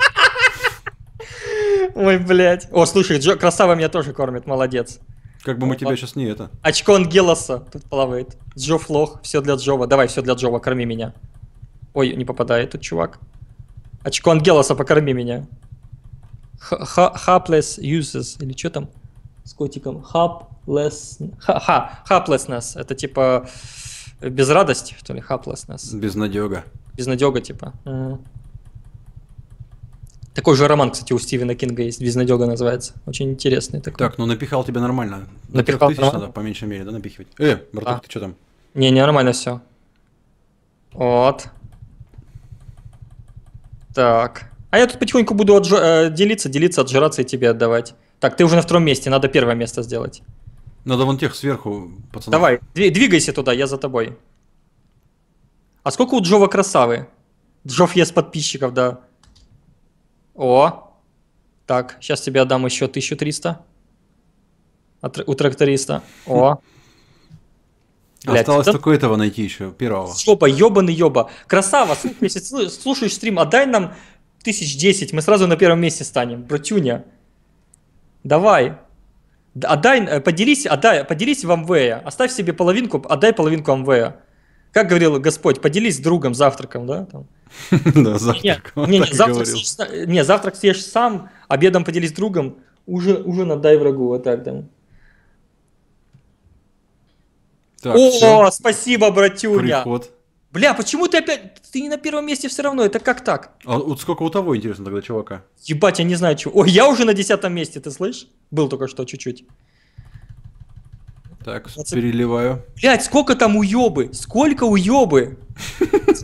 Ой, блядь. О, слушай, Джо, красава меня тоже кормит, молодец. Как бы мы тебя сейчас не это. Очко Ангелоса тут плавает. Джо Флох, все для Джова. Давай, все для Джова, корми меня. Ой, не попадает тут чувак. Очко Ангелоса, покорми меня. Хаплес uses, или что там с котиком? Хаплес... Ха, хаплеснес, это типа э, без радости, что ли, хаплеснес. Безнадега. Безнадега, типа. Такой же роман, кстати, у Стивена Кинга есть, «Безнадега» называется. Очень интересный такой. Так, ну напихал тебя нормально. Ну, напихал тысяч нормально? надо, по меньшей мере, да, напихивать? Э, браток, а. ты что там? Не, не, нормально все. Вот. Так. А я тут потихоньку буду отж... Э, делиться, делиться, отжираться и тебе отдавать. Так, ты уже на втором месте, надо первое место сделать. Надо вон тех сверху, пацаны. Давай, двигайся туда, я за тобой. А сколько у Джова красавы? Джов ест подписчиков, да. О, так, сейчас тебе отдам еще 1300 От, у тракториста. О. Блядь, Осталось только этого найти еще, первого. Жопа, ебаный ёба. Красава, слушай, слушаешь стрим, отдай нам тысяч десять, мы сразу на первом месте станем, братюня. Давай. Отдай, э, поделись, отдай, поделись в Амвея. Оставь себе половинку, отдай половинку Амвея как говорил Господь, поделись с другом завтраком, да? Там. Да, завтрак. Не, не, завтрак съешь, не, завтрак съешь сам, обедом поделись с другом, уже, ужин отдай врагу, вот так да? Так, О, все. спасибо, братюня. Приход. Бля, почему ты опять... Ты не на первом месте все равно, это как так? А вот сколько у того, интересно, тогда чувака? Ебать, я не знаю чего. Ой, я уже на десятом месте, ты слышишь? Был только что чуть-чуть. Так, переливаю. Блять, сколько там уёбы, Сколько уёбы.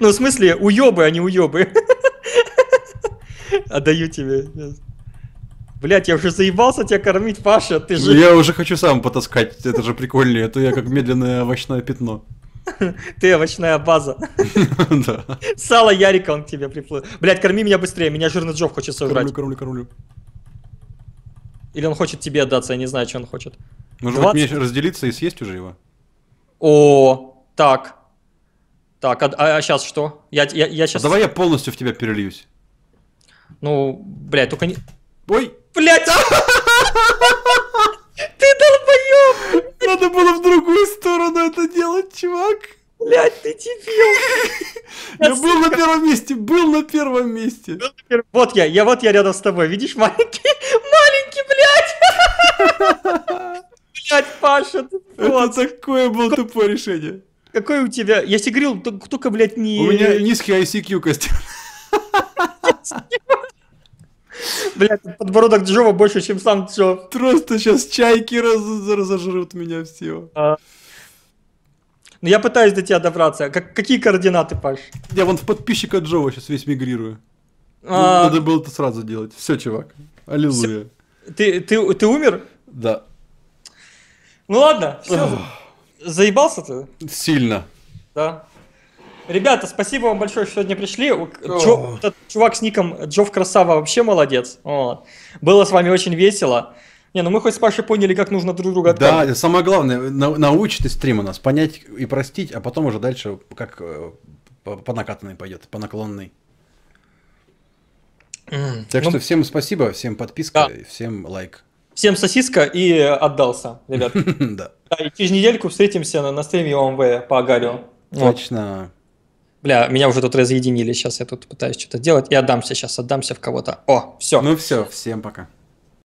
Ну, в смысле, уёбы, а не уёбы. Отдаю тебе. Блять, я уже заебался тебя кормить, Паша, ты же... Я уже хочу сам потаскать, это же прикольнее, это а я как медленное овощное пятно. Ты овощная база. Да. Сало Ярика он к тебе приплыл. Блять, корми меня быстрее, меня жирный Джов хочет сожрать. Кормлю, кормлю, кормлю. Или он хочет тебе отдаться, я не знаю, что он хочет. Может 20... быть, мне разделиться и съесть уже его? О, так. Так, а, а сейчас что? Я, я, я сейчас... А давай я полностью в тебя перельюсь. Ну, блядь, только не... Ой! Блядь! Ты долбоёб! Надо было в другую сторону это делать, чувак. Блядь, ты дебил. Я был на первом месте, был на первом месте. Вот я, я вот я рядом с тобой, видишь, маленький, маленький, блядь. Блять, Паша, Это такое было тупое решение. Какое у тебя... Я тебе говорил, только, блядь, не... У меня низкий ICQ, Костя. Блядь, подбородок Джова больше, чем сам Джов. Просто сейчас чайки разожрут меня все. А. Ну я пытаюсь до тебя добраться. Как, какие координаты, Паш? Я вон в подписчика Джова сейчас весь мигрирую. А... Надо было это сразу делать. Все, чувак. Аллилуйя. Ты, ты, ты умер? Да. Ну ладно, все. Заебался ты? Сильно. Да. Ребята, спасибо вам большое, что сегодня пришли. Джо, этот чувак с ником Джов Красава вообще молодец. Вот. Было с вами очень весело. Не, ну мы хоть с Пашей поняли, как нужно друг друга отправить. Да, самое главное, на, научите стрим у нас понять и простить, а потом уже дальше как э, по, накатанной пойдет, по наклонной. Mm. Так ну, что всем спасибо, всем подписка, да. всем лайк. Всем сосиска и отдался, ребят. Да. И через недельку встретимся на, на стриме ОМВ по Агарио. Точно. Бля, меня уже тут разъединили, сейчас я тут пытаюсь что-то делать. И отдамся сейчас, отдамся в кого-то. О, все. Ну все, всем пока.